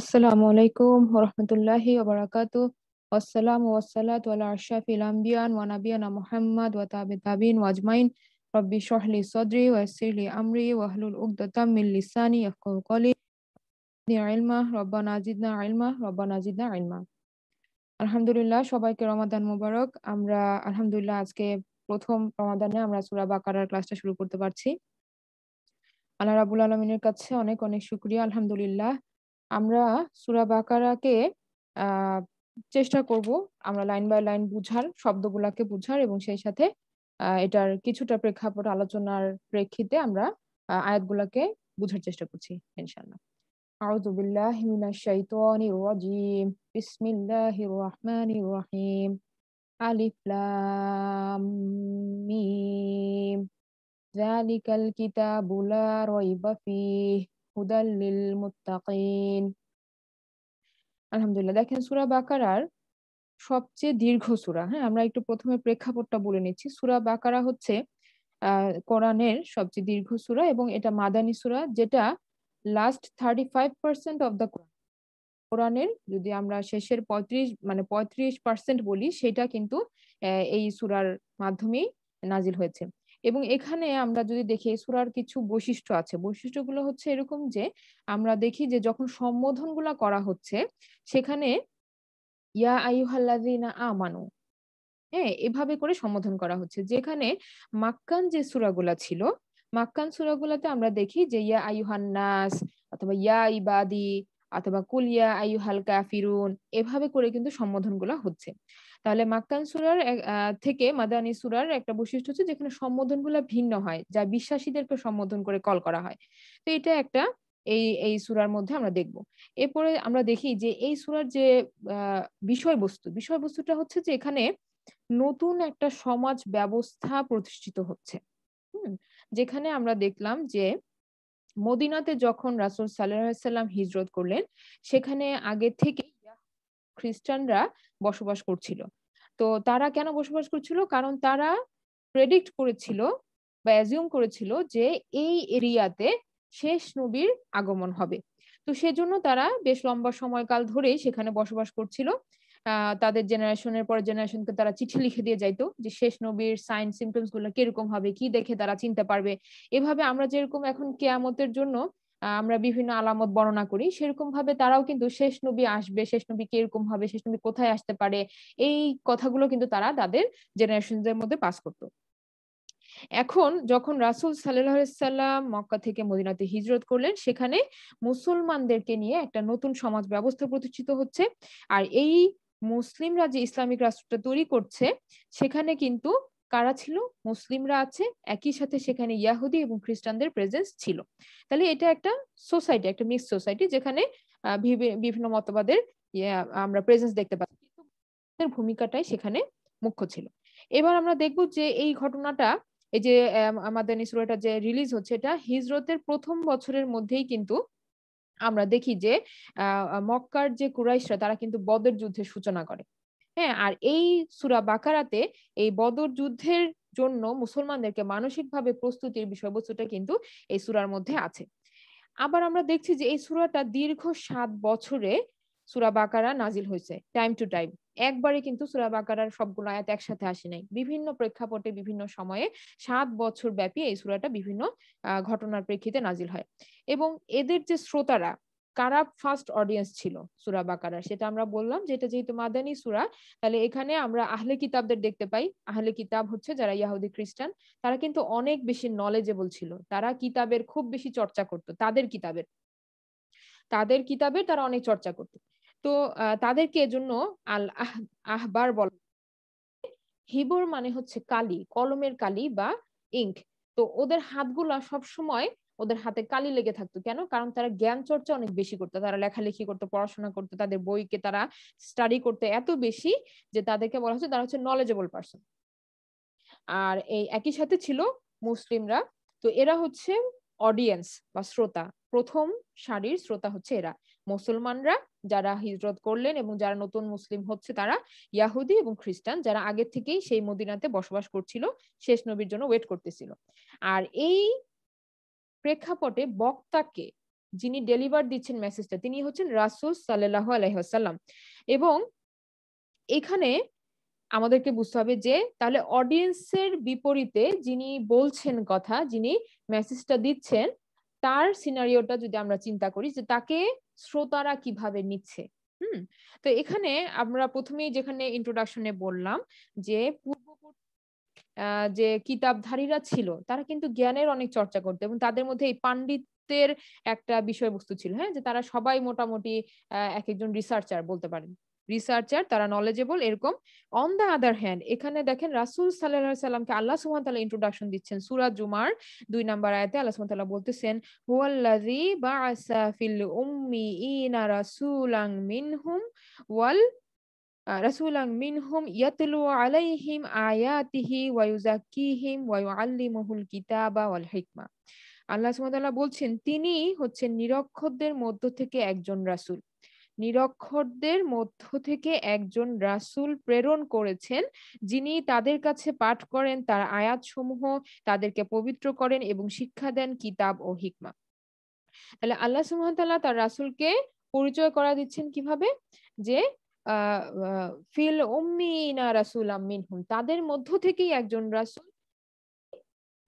আসসালামু আলাইকুম ওবরাকাত আসসালাম ওয়াসালাত ওয়ালা ওয়া নাবিয়ানা মুহাম্মদ ওয়া তাবিন ওয়াজমাইন রব্বি শরহলি সদরি ওয়া ইয়াসসিরলি আমরি ওয়া হলুল উকদাতাম মিন লিসানি ইয়াফকাহু ইলমা রব্বানা জিদনা ইলমা রব্বানা জিদনা ইলমা আলহামদুলিল্লাহ সবাইকে রমাদান মোবারক আমরা আলহামদুলিল্লাহ আজকে প্রথম রমাদানে আমরা সূরা বাকারার ক্লাসটা শুরু করতে পারছি আল্লাহ রাবুল আলমিনের কাছে অনেক অনেক শুক্রিয়া আলহামদুলিল্লাহ আমরা সুরা বাকারাকে চেষ্টা করব আমরা লাইন বাই লাইন বুঝার শব্দগুলাকে বুঝার এবং সেই সাথে এটার কিছুটা প্রেক্ষাপট আলোচনার প্রেক্ষিতে আমরা আয়াতগুলাকে বুঝার চেষ্টা করছি ইনশাআল্লাহ أعوذ بالله من الشيطان الرجيم بسم الله الرحمن الرحيم ألف لام ميم ذلك الكتاب لا ريب فيه আলহামদুলিল্লাহ দেখেন সুরা বাকারার সবচেয়ে দীর্ঘ সুরা হ্যাঁ আমরা একটু প্রথমে প্রেক্ষাপটটা বলে নিচ্ছি সুরা বাকারা হচ্ছে কোরআনের সবচেয়ে দীর্ঘ সুরা এবং এটা মাদানী সুরা যেটা last thirty five percent of the Quran কোরআনের যদি আমরা শেষের পঁয়ত্রিশ মানে পঁয়ত্রিশ পার্সেন্ট বলি সেটা কিন্তু এই সুরার মাধ্যমেই নাজিল হয়েছে এবং এখানে আমরা যদি দেখি এই সুরার কিছু বৈশিষ্ট্য আছে বৈশিষ্ট্যগুলো হচ্ছে এরকম যে আমরা দেখি যে যখন সম্বোধনগুলা করা হচ্ছে সেখানে ইয়া আইহাল্লাদিনা আমানু হ্যাঁ এভাবে করে সম্বোধন করা হচ্ছে যেখানে মাক্কান যে সুরাগুলা ছিল মাক্কান সুরাগুলাতে আমরা দেখি যে ইয়া আইহান অথবা ইয়া ইবাদি অথবা কুলিয়া আইহাল কাফিরুন এভাবে করে কিন্তু সম্বোধনগুলা হচ্ছে তাহলে মাক্কান সুরার থেকে মাদানী সুরার একটা বৈশিষ্ট্য হচ্ছে যেখানে সম্বোধনগুলো ভিন্ন হয় যা বিশ্বাসীদেরকে সম্বোধন করে কল করা হয় তো এটা একটা এই এই সুরার মধ্যে আমরা দেখব এরপরে আমরা দেখি যে এই সুরার যে বিষয়বস্তু বিষয়বস্তুটা হচ্ছে যে এখানে নতুন একটা সমাজ ব্যবস্থা প্রতিষ্ঠিত হচ্ছে যেখানে আমরা দেখলাম যে মদিনাতে যখন রাসুল সাল্লাম হিজরত করলেন সেখানে আগে থেকে খ্রিস্টানরা বসবাস করছিল তো তারা কেন বসবাস করছিল কারণ তারা প্রেডিক্ট করেছিল বা অ্যাজিউম করেছিল যে এই এরিয়াতে শেষ নবীর আগমন হবে তো সেজন্য তারা বেশ লম্বা সময়কাল ধরেই সেখানে বসবাস করছিল তাদের জেনারেশনের পর জেনারেশনকে তারা চিঠি লিখে দিয়ে যাইতো যে শেষ নবীর সাইন সিমটমস গুলো কিরকম হবে কি দেখে তারা চিনতে পারবে এভাবে আমরা যেরকম এখন কেয়ামতের জন্য আমরা বিভিন্ন আলামত বর্ণনা করি সেরকম ভাবে তারাও কিন্তু শেষ নবী আসবে শেষ নবী কিরকম হবে শেষ নবী কোথায় আসতে পারে এই কথাগুলো কিন্তু তারা তাদের জেনারেশনদের মধ্যে পাস করতো এখন যখন রাসুল সাল্লাম মক্কা থেকে মদিনাতে হিজরত করলেন সেখানে মুসলমানদেরকে নিয়ে একটা নতুন সমাজ ব্যবস্থা প্রতিষ্ঠিত হচ্ছে আর এই মুসলিমরা যে ইসলামিক রাষ্ট্রটা তৈরি করছে সেখানে কিন্তু কারা ছিল মুসলিমরা আছে একই সাথে সেখানে ইয়াহুদি এবং খ্রিস্টানদের প্রেজেন্স ছিল তাহলে এটা একটা সোসাইটি একটা মিক্সড সোসাইটি যেখানে বিভিন্ন মতবাদের আমরা প্রেজেন্স দেখতে পাচ্ছি ভূমিকাটাই সেখানে মুখ্য ছিল এবার আমরা দেখব যে এই ঘটনাটা এই যে আমাদের নিসরোটা যে রিলিজ হচ্ছে এটা হিজরতের প্রথম বছরের মধ্যেই কিন্তু আমরা দেখি যে মক্কার যে কুরাইশরা তারা কিন্তু বদের যুদ্ধের সূচনা করে হ্যাঁ আর এই সুরা বাকারাতে এই বদর যুদ্ধের জন্য মুসলমানদেরকে মানসিকভাবে প্রস্তুতির বিষয়বস্তুটা কিন্তু এই সুরার মধ্যে আছে আবার আমরা দেখছি যে এই সুরাটা দীর্ঘ সাত বছরে সুরা বাকারা নাজিল হয়েছে টাইম টু টাইম একবারে কিন্তু সুরা বাকারার সবগুলো আয়াত একসাথে আসে নাই বিভিন্ন প্রেক্ষাপটে বিভিন্ন সময়ে সাত বছর ব্যাপী এই সুরাটা বিভিন্ন ঘটনার প্রেক্ষিতে নাজিল হয় এবং এদের যে শ্রোতারা কারা ফার্স্ট অডিয়েন্স ছিল সুরা বাকারা সেটা আমরা বললাম যেটা যেহেতু মাদানী সুরা তাহলে এখানে আমরা আহলে কিতাবদের দেখতে পাই আহলে কিতাব হচ্ছে যারা ইয়াহুদি খ্রিস্টান তারা কিন্তু অনেক বেশি নলেজেবল ছিল তারা কিতাবের খুব বেশি চর্চা করত তাদের কিতাবের তাদের কিতাবের তারা অনেক চর্চা করত তো তাদেরকে এজন্য আল আহ আহবার বল হিবর মানে হচ্ছে কালি কলমের কালি বা ইঙ্ক তো ওদের হাতগুলা সব সময় ওদের হাতে কালি লেগে থাকতো কেন কারণ তারা জ্ঞান চর্চা অনেক বেশি করতো তারা লেখালেখি করতো পড়াশোনা করতো তাদের বইকে তারা স্টাডি করতে এত বেশি যে তাদেরকে বলা হচ্ছে তারা হচ্ছে নলেজেবল পার্সন আর এই একই সাথে ছিল মুসলিমরা তো এরা হচ্ছে অডিয়েন্স বা শ্রোতা প্রথম সারির শ্রোতা হচ্ছে এরা মুসলমানরা যারা হিজরত করলেন এবং যারা নতুন মুসলিম হচ্ছে তারা ইয়াহুদি এবং খ্রিস্টান যারা আগের থেকেই সেই মদিনাতে বসবাস করছিল শেষ নবীর জন্য ওয়েট করতেছিল আর এই প্রেক্ষাপটে বক্তাকে যিনি ডেলিভার দিচ্ছেন মেসেজটা তিনি হচ্ছেন রাসুল সাল্লাহ আলহাম এবং এখানে আমাদেরকে বুঝতে হবে যে তাহলে অডিয়েন্সের বিপরীতে যিনি বলছেন কথা যিনি মেসেজটা দিচ্ছেন তার সিনারিওটা যদি আমরা চিন্তা করি যে তাকে শ্রোতারা কিভাবে নিচ্ছে হুম তো এখানে আমরা প্রথমেই যেখানে ইন্ট্রোডাকশনে বললাম যে পূর্ব যে কিতাবধারীরা ছিল তারা কিন্তু জ্ঞানের অনেক চর্চা করতো এবং তাদের মধ্যে এই পাণ্ডিত্যের একটা বিষয়বস্তু ছিল হ্যাঁ যে তারা সবাই মোটামুটি এক একজন রিসার্চার বলতে পারেন রিসার্চার তারা নলেজেবল এরকম অন দ্য আদার হ্যান্ড এখানে দেখেন রাসুল সাল্লাহ সাল্লামকে আল্লাহ সুহান তাল্লাহ ইন্ট্রোডাকশন দিচ্ছেন সুরাজ জুমার দুই নাম্বার আয়তে আল্লাহ সুহান তাল্লাহ বলতেছেন হুয়াল্লাযী মিনহুম ওয়াল মিন মিনহুম ইয়াতলু আলাইহিম আয়াতিহি ওয়ায়ুজাকিহিম ওয়ায়ুআল্লিমুহুল কিতাবা ওয়াল হিকমা আল্লাহ সুবহানাহু বলছেন তিনি হচ্ছেন নিরক্ষরদের মধ্য থেকে একজন রাসুল নিরক্ষরদের মধ্য থেকে একজন রাসুল প্রেরণ করেছেন যিনি তাদের কাছে পাঠ করেন তার আয়াতসমূহ তাদেরকে পবিত্র করেন এবং শিক্ষা দেন কিতাব ও হিকমা তাহলে আল্লাহ সুমতাল্লাহ তার রাসুলকে পরিচয় করা দিচ্ছেন কিভাবে যে ফিল রাসুল আমিন হুম তাদের মধ্য থেকেই একজন রাসুল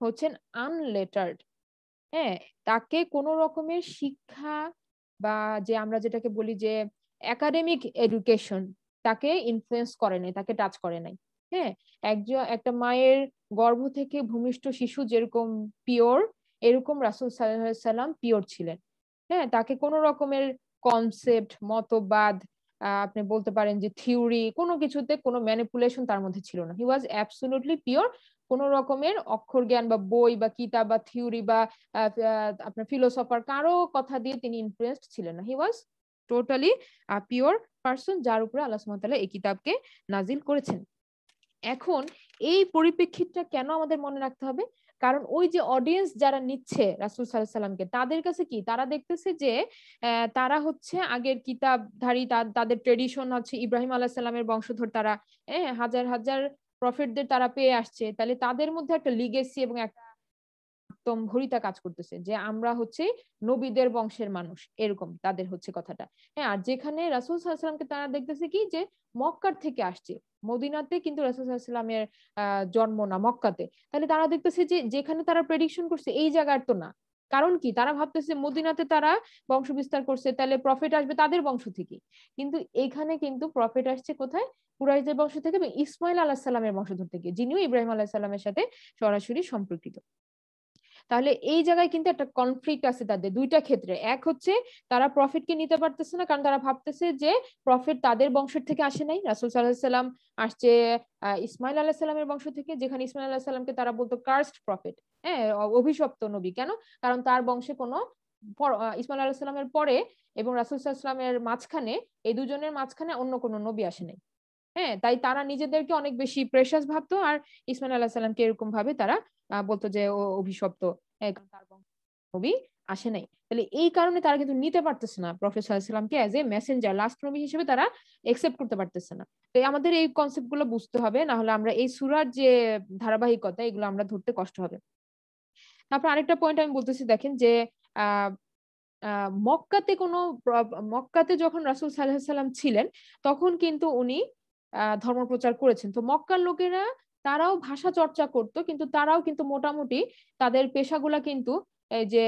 হচ্ছেন আনলেটার্ড হ্যাঁ তাকে কোন রকমের শিক্ষা বা যে আমরা যেটাকে বলি যে একাডেমিক এডুকেশন তাকে ইনফ্লুয়েন্স করে নাই তাকে টাচ করে নাই হ্যাঁ একজন একটা মায়ের গর্ভ থেকে ভূমিষ্ঠ শিশু যেরকম পিওর এরকম রাসুল সাল্লাম পিওর ছিলেন হ্যাঁ তাকে কোনো রকমের কনসেপ্ট মতবাদ আপনি বলতে পারেন যে থিওরি কোনো কিছুতে কোনো ম্যানিপুলেশন তার মধ্যে ছিল না হি ওয়াজ অ্যাবসলুটলি পিওর কোন রকমের অক্ষর জ্ঞান বা বই বা কিতাব বা থিওরি বা আপনার ফিলোসফার কারো কথা দিয়ে তিনি ইনফ্লুয়েসড ছিলেন না he was totally pure person যার উপরে আল্লাহ সুমতাল্লাহ এই কিতাবকে নাজিল করেছেন এখন এই পরিপ্রেক্ষিতটা কেন আমাদের মনে রাখতে হবে কারণ ওই যে অডিয়েন্স যারা নিচ্ছে রাসুল সাল্লাহ সাল্লামকে তাদের কাছে কি তারা দেখতেছে যে তারা হচ্ছে আগের কিতাবধারী তাদের ট্রেডিশন হচ্ছে ইব্রাহিম আল্লাহ সাল্লামের বংশধর তারা হ্যাঁ হাজার হাজার প্রফিটদের তারা পেয়ে আসছে তাহলে তাদের মধ্যে একটা লিগেসি এবং একটা একদম ভরিতা কাজ করতেছে যে আমরা হচ্ছে নবীদের বংশের মানুষ এরকম তাদের হচ্ছে কথাটা হ্যাঁ আর যেখানে রাসুল সাল্লামকে তারা দেখতেছে কি যে মক্কার থেকে আসছে মদিনাতে কিন্তু রাসুল সাল্লামের জন্ম না মক্কাতে তাহলে তারা দেখতেছে যে যেখানে তারা প্রেডিকশন করছে এই জায়গার তো না কারণ কি তারা ভাবতেছে মদিনাতে তারা বংশ বিস্তার করছে তাহলে প্রফিট আসবে তাদের বংশ থেকে কিন্তু এখানে কিন্তু প্রফিট আসছে কোথায় কুরাইশদের বংশ থেকে এবং ইসমাইল আলাহ সাল্লামের বংশধর থেকে যিনিও ইব্রাহিম আলাহ সাল্লামের সাথে সরাসরি সম্পর্কিত তাহলে এই জায়গায় কিন্তু একটা কনফ্লিক্ট আছে তাদের দুইটা ক্ষেত্রে এক হচ্ছে তারা প্রফিট কে নিতে পারতেছে না কারণ তারা ভাবতেছে যে প্রফিট তাদের বংশের থেকে আসে নাই রাসুল সাল্লাম আসছে ইসমাইল আল্লাহ সাল্লামের বংশ থেকে যেখানে ইসমাইল আল্লাহ সাল্লামকে তারা বলতো কার্স্ট প্রফিট হ্যাঁ অভিশপ্ত নবী কেন কারণ তার বংশে কোনো ইসমাইল আল্লাহ সাল্লামের পরে এবং রাসুল সাল্লামের মাঝখানে এই দুজনের মাঝখানে অন্য কোনো নবী আসে নাই হ্যাঁ তাই তারা নিজেদেরকে অনেক বেশি প্রেশাস ভাবতো আর ইসমাইল আল্লাহ সাল্লামকে এরকম ভাবে তারা বলতো যে ও অভিশপ্ত নবী আসে নাই তাহলে এই কারণে তারা কিন্তু নিতে পারতেছে না প্রফেসর ইসলামকে অ্যাজ এ মেসেঞ্জার লাস্ট নবী হিসেবে তারা একসেপ্ট করতে পারতেছে না তো আমাদের এই কনসেপ্ট গুলো বুঝতে হবে না হলে আমরা এই সুরার যে ধারাবাহিকতা এগুলো আমরা ধরতে কষ্ট হবে তারপর আরেকটা পয়েন্ট আমি বলতেছি দেখেন যে আহ মক্কাতে কোনো মক্কাতে যখন রাসুল সাল্লাহ সাল্লাম ছিলেন তখন কিন্তু উনি ধর্ম প্রচার করেছেন তো মক্কার লোকেরা তারাও ভাষা চর্চা করত কিন্তু তারাও কিন্তু মোটামুটি তাদের পেশাগুলা কিন্তু এই যে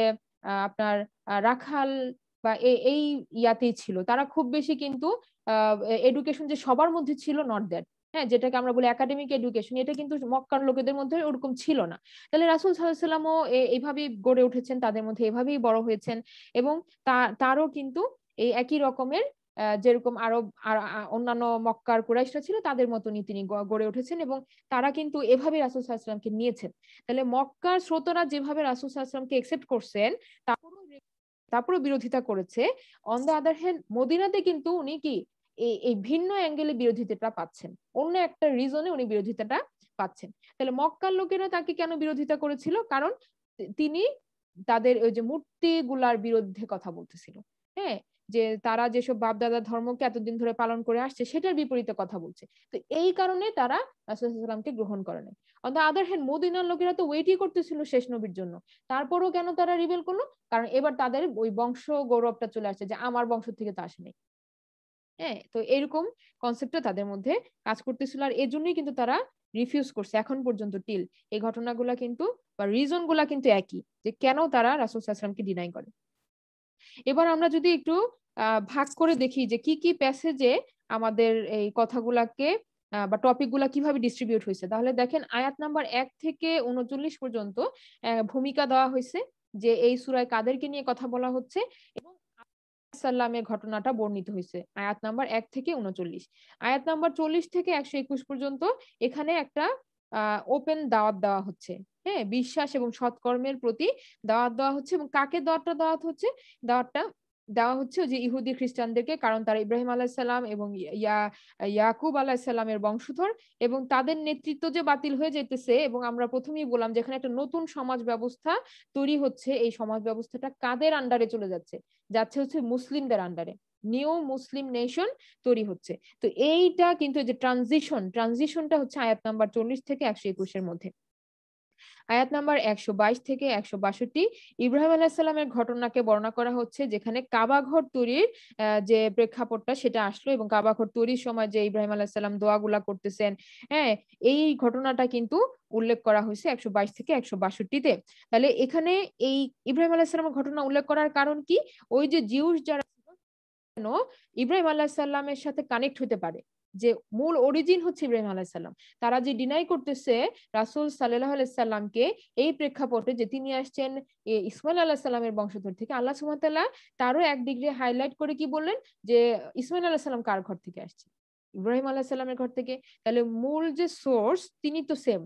আপনার রাখাল বা এই ইয়াতেই ছিল তারা খুব বেশি কিন্তু এডুকেশন যে সবার মধ্যে ছিল নট দ্যাট হ্যাঁ যেটাকে আমরা বলি একাডেমিক এডুকেশন এটা কিন্তু মক্কার লোকেদের মধ্যে ওরকম ছিল না তাহলে রাসুল সাল্লাহামও এইভাবেই গড়ে উঠেছেন তাদের মধ্যে এভাবেই বড় হয়েছেন এবং তারও কিন্তু এই একই রকমের যেরকম আরো অন্যান্য মক্কার কুরাইশরা ছিল তাদের মতনই তিনি গড়ে উঠেছেন এবং তারা কিন্তু এভাবে রাসুল সাহাশ্রামকে নিয়েছেন তাহলে মক্কার শ্রোতরা যেভাবে রাসুল সাহাশ্রামকে একসেপ্ট করছেন তারপরে বিরোধিতা করেছে অন দ্য আদার হ্যান্ড মদিনাতে কিন্তু উনি কি এই ভিন্ন অ্যাঙ্গেলে বিরোধিতাটা পাচ্ছেন অন্য একটা রিজনে উনি বিরোধিতাটা পাচ্ছেন তাহলে মক্কার লোকেরা তাকে কেন বিরোধিতা করেছিল কারণ তিনি তাদের ওই যে মূর্তি গুলার বিরুদ্ধে কথা বলতেছিল হ্যাঁ যে তারা যেসব দাদা ধর্মকে এতদিন ধরে পালন করে আসছে সেটার বিপরীতে কথা বলছে তো এই কারণে তারা রাসুলামকে গ্রহণ করে নাই আদার হ্যান্ড মদিনার লোকেরা তো ওয়েটই করতেছিল শেষ নবীর জন্য তারপরও কেন তারা রিবেল করলো কারণ এবার তাদের ওই বংশ গৌরবটা চলে আসছে যে আমার বংশ থেকে তা আসেনি হ্যাঁ তো এরকম কনসেপ্টটা তাদের মধ্যে কাজ করতেছিল আর এজন্যই কিন্তু তারা রিফিউজ করছে এখন পর্যন্ত টিল এই ঘটনাগুলা কিন্তু বা রিজন গুলা কিন্তু একই যে কেন তারা রাসুল সাহসালামকে ডিনাই করে এবার আমরা যদি একটু ভাগ করে দেখি যে কি কি প্যাসেজে আমাদের এই কথাগুলাকে বা টপিক গুলা কিভাবে ডিস্ট্রিবিউট হয়েছে তাহলে দেখেন আয়াত নাম্বার এক থেকে উনচল্লিশ পর্যন্ত ভূমিকা দেওয়া হয়েছে যে এই সুরায় কাদেরকে নিয়ে কথা বলা হচ্ছে এবং সাল্লামের ঘটনাটা বর্ণিত হয়েছে আয়াত নাম্বার এক থেকে উনচল্লিশ আয়াত নাম্বার চল্লিশ থেকে একশো একুশ পর্যন্ত এখানে একটা ওপেন দাওয়াত দেওয়া হচ্ছে হ্যাঁ বিশ্বাস এবং সৎকর্মের প্রতি দাওয়াত দেওয়া হচ্ছে এবং কাকে দাওয়াতটা দাওয়াত হচ্ছে দাওয়াতটা দেওয়া হচ্ছে যে ইহুদি খ্রিস্টানদেরকে কারণ তারা ইব্রাহিম আলাহিসাল্লাম এবং ইয়া ইয়াকুব আলাহিসাল্লামের বংশধর এবং তাদের নেতৃত্ব যে বাতিল হয়ে যেতেছে এবং আমরা প্রথমেই বললাম যেখানে একটা নতুন সমাজ ব্যবস্থা তৈরি হচ্ছে এই সমাজ ব্যবস্থাটা কাদের আন্ডারে চলে যাচ্ছে যাচ্ছে হচ্ছে মুসলিমদের আন্ডারে নিউ মুসলিম নেশন তৈরি হচ্ছে তো এইটা কিন্তু যে ট্রানজিশন ট্রানজিশনটা হচ্ছে আয়াত নাম্বার চল্লিশ থেকে একশো একুশের মধ্যে আয়াত নাম্বার একশো বাইশ থেকে একশো বাষট্টি ইব্রাহিম আলাহিসাল্লামের ঘটনাকে বর্ণনা করা হচ্ছে যেখানে কাবাঘর তৈরির যে প্রেক্ষাপটটা সেটা আসলো এবং কাবাঘর তৈরির সময় যে ইব্রাহিম আলাহিসাল্লাম দোয়াগুলা করতেছেন হ্যাঁ এই ঘটনাটা কিন্তু উল্লেখ করা হয়েছে একশো বাইশ থেকে একশো বাষট্টিতে তাহলে এখানে এই ইব্রাহিম আলাহিসাল্লামের ঘটনা উল্লেখ করার কারণ কি ওই যে জিউস যারা কেন ইব্রাহিম আল্লাহ সাল্লামের সাথে কানেক্ট হতে পারে যে মূল অরিজিন হচ্ছে ইব্রাহিম আলাহিসাল্লাম তারা যে ডিনাই করতেছে রাসুল সাল্লাহ সাল্লামকে এই প্রেক্ষাপটে যে তিনি আসছেন ইসমাইল আল্লাহ সাল্লামের বংশধর থেকে আল্লাহ সুমতাল্লাহ তারও এক ডিগ্রি হাইলাইট করে কি বললেন যে ইসমাইল আল্লাহ সাল্লাম কার ঘর থেকে আসছে ইব্রাহিম আল্লাহ সাল্লামের ঘর থেকে তাহলে মূল যে সোর্স তিনি তো সেম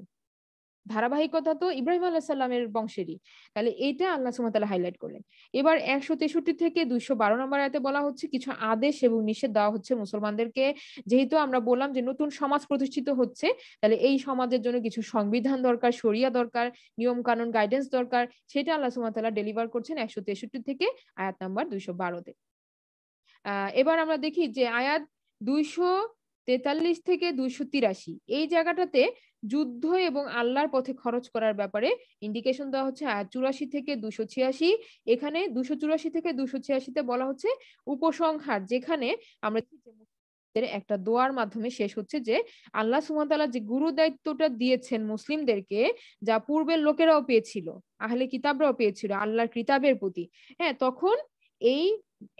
ধারাবাহিকতা তো ইব্রাহিম আল্লাহ সাল্লামের বংশেরই তাহলে এইটা আল্লাহ সুমতাল হাইলাইট করলেন এবার একশো তেষট্টি থেকে দুইশো বারো নম্বর আয়তে বলা হচ্ছে কিছু আদেশ এবং নিষেধ দেওয়া হচ্ছে মুসলমানদেরকে যেহেতু আমরা বললাম যে নতুন সমাজ প্রতিষ্ঠিত হচ্ছে তাহলে এই সমাজের জন্য কিছু সংবিধান দরকার সরিয়া দরকার নিয়ম কানুন গাইডেন্স দরকার সেটা আল্লাহ সুমতাল্লাহ ডেলিভার করছেন একশো তেষট্টি থেকে আয়াত নাম্বার দুইশো বারোতে এবার আমরা দেখি যে আয়াত দুইশো তেতাল্লিশ থেকে দুইশো তিরাশি এই জায়গাটাতে যুদ্ধ এবং আল্লাহর পথে খরচ করার ব্যাপারে ইন্ডিকেশন দেওয়া হচ্ছে চুরাশি থেকে দুশো ছিয়াশি এখানে দুশো চুরাশি থেকে দুশো ছিয়াশিতে বলা হচ্ছে উপসংহার যেখানে আমরা একটা দোয়ার মাধ্যমে শেষ হচ্ছে যে আল্লাহ সুমতালা যে গুরু দায়িত্বটা দিয়েছেন মুসলিমদেরকে যা পূর্বের লোকেরাও পেয়েছিল আহলে কিতাবরাও পেয়েছিল আল্লাহর কিতাবের প্রতি হ্যাঁ তখন এই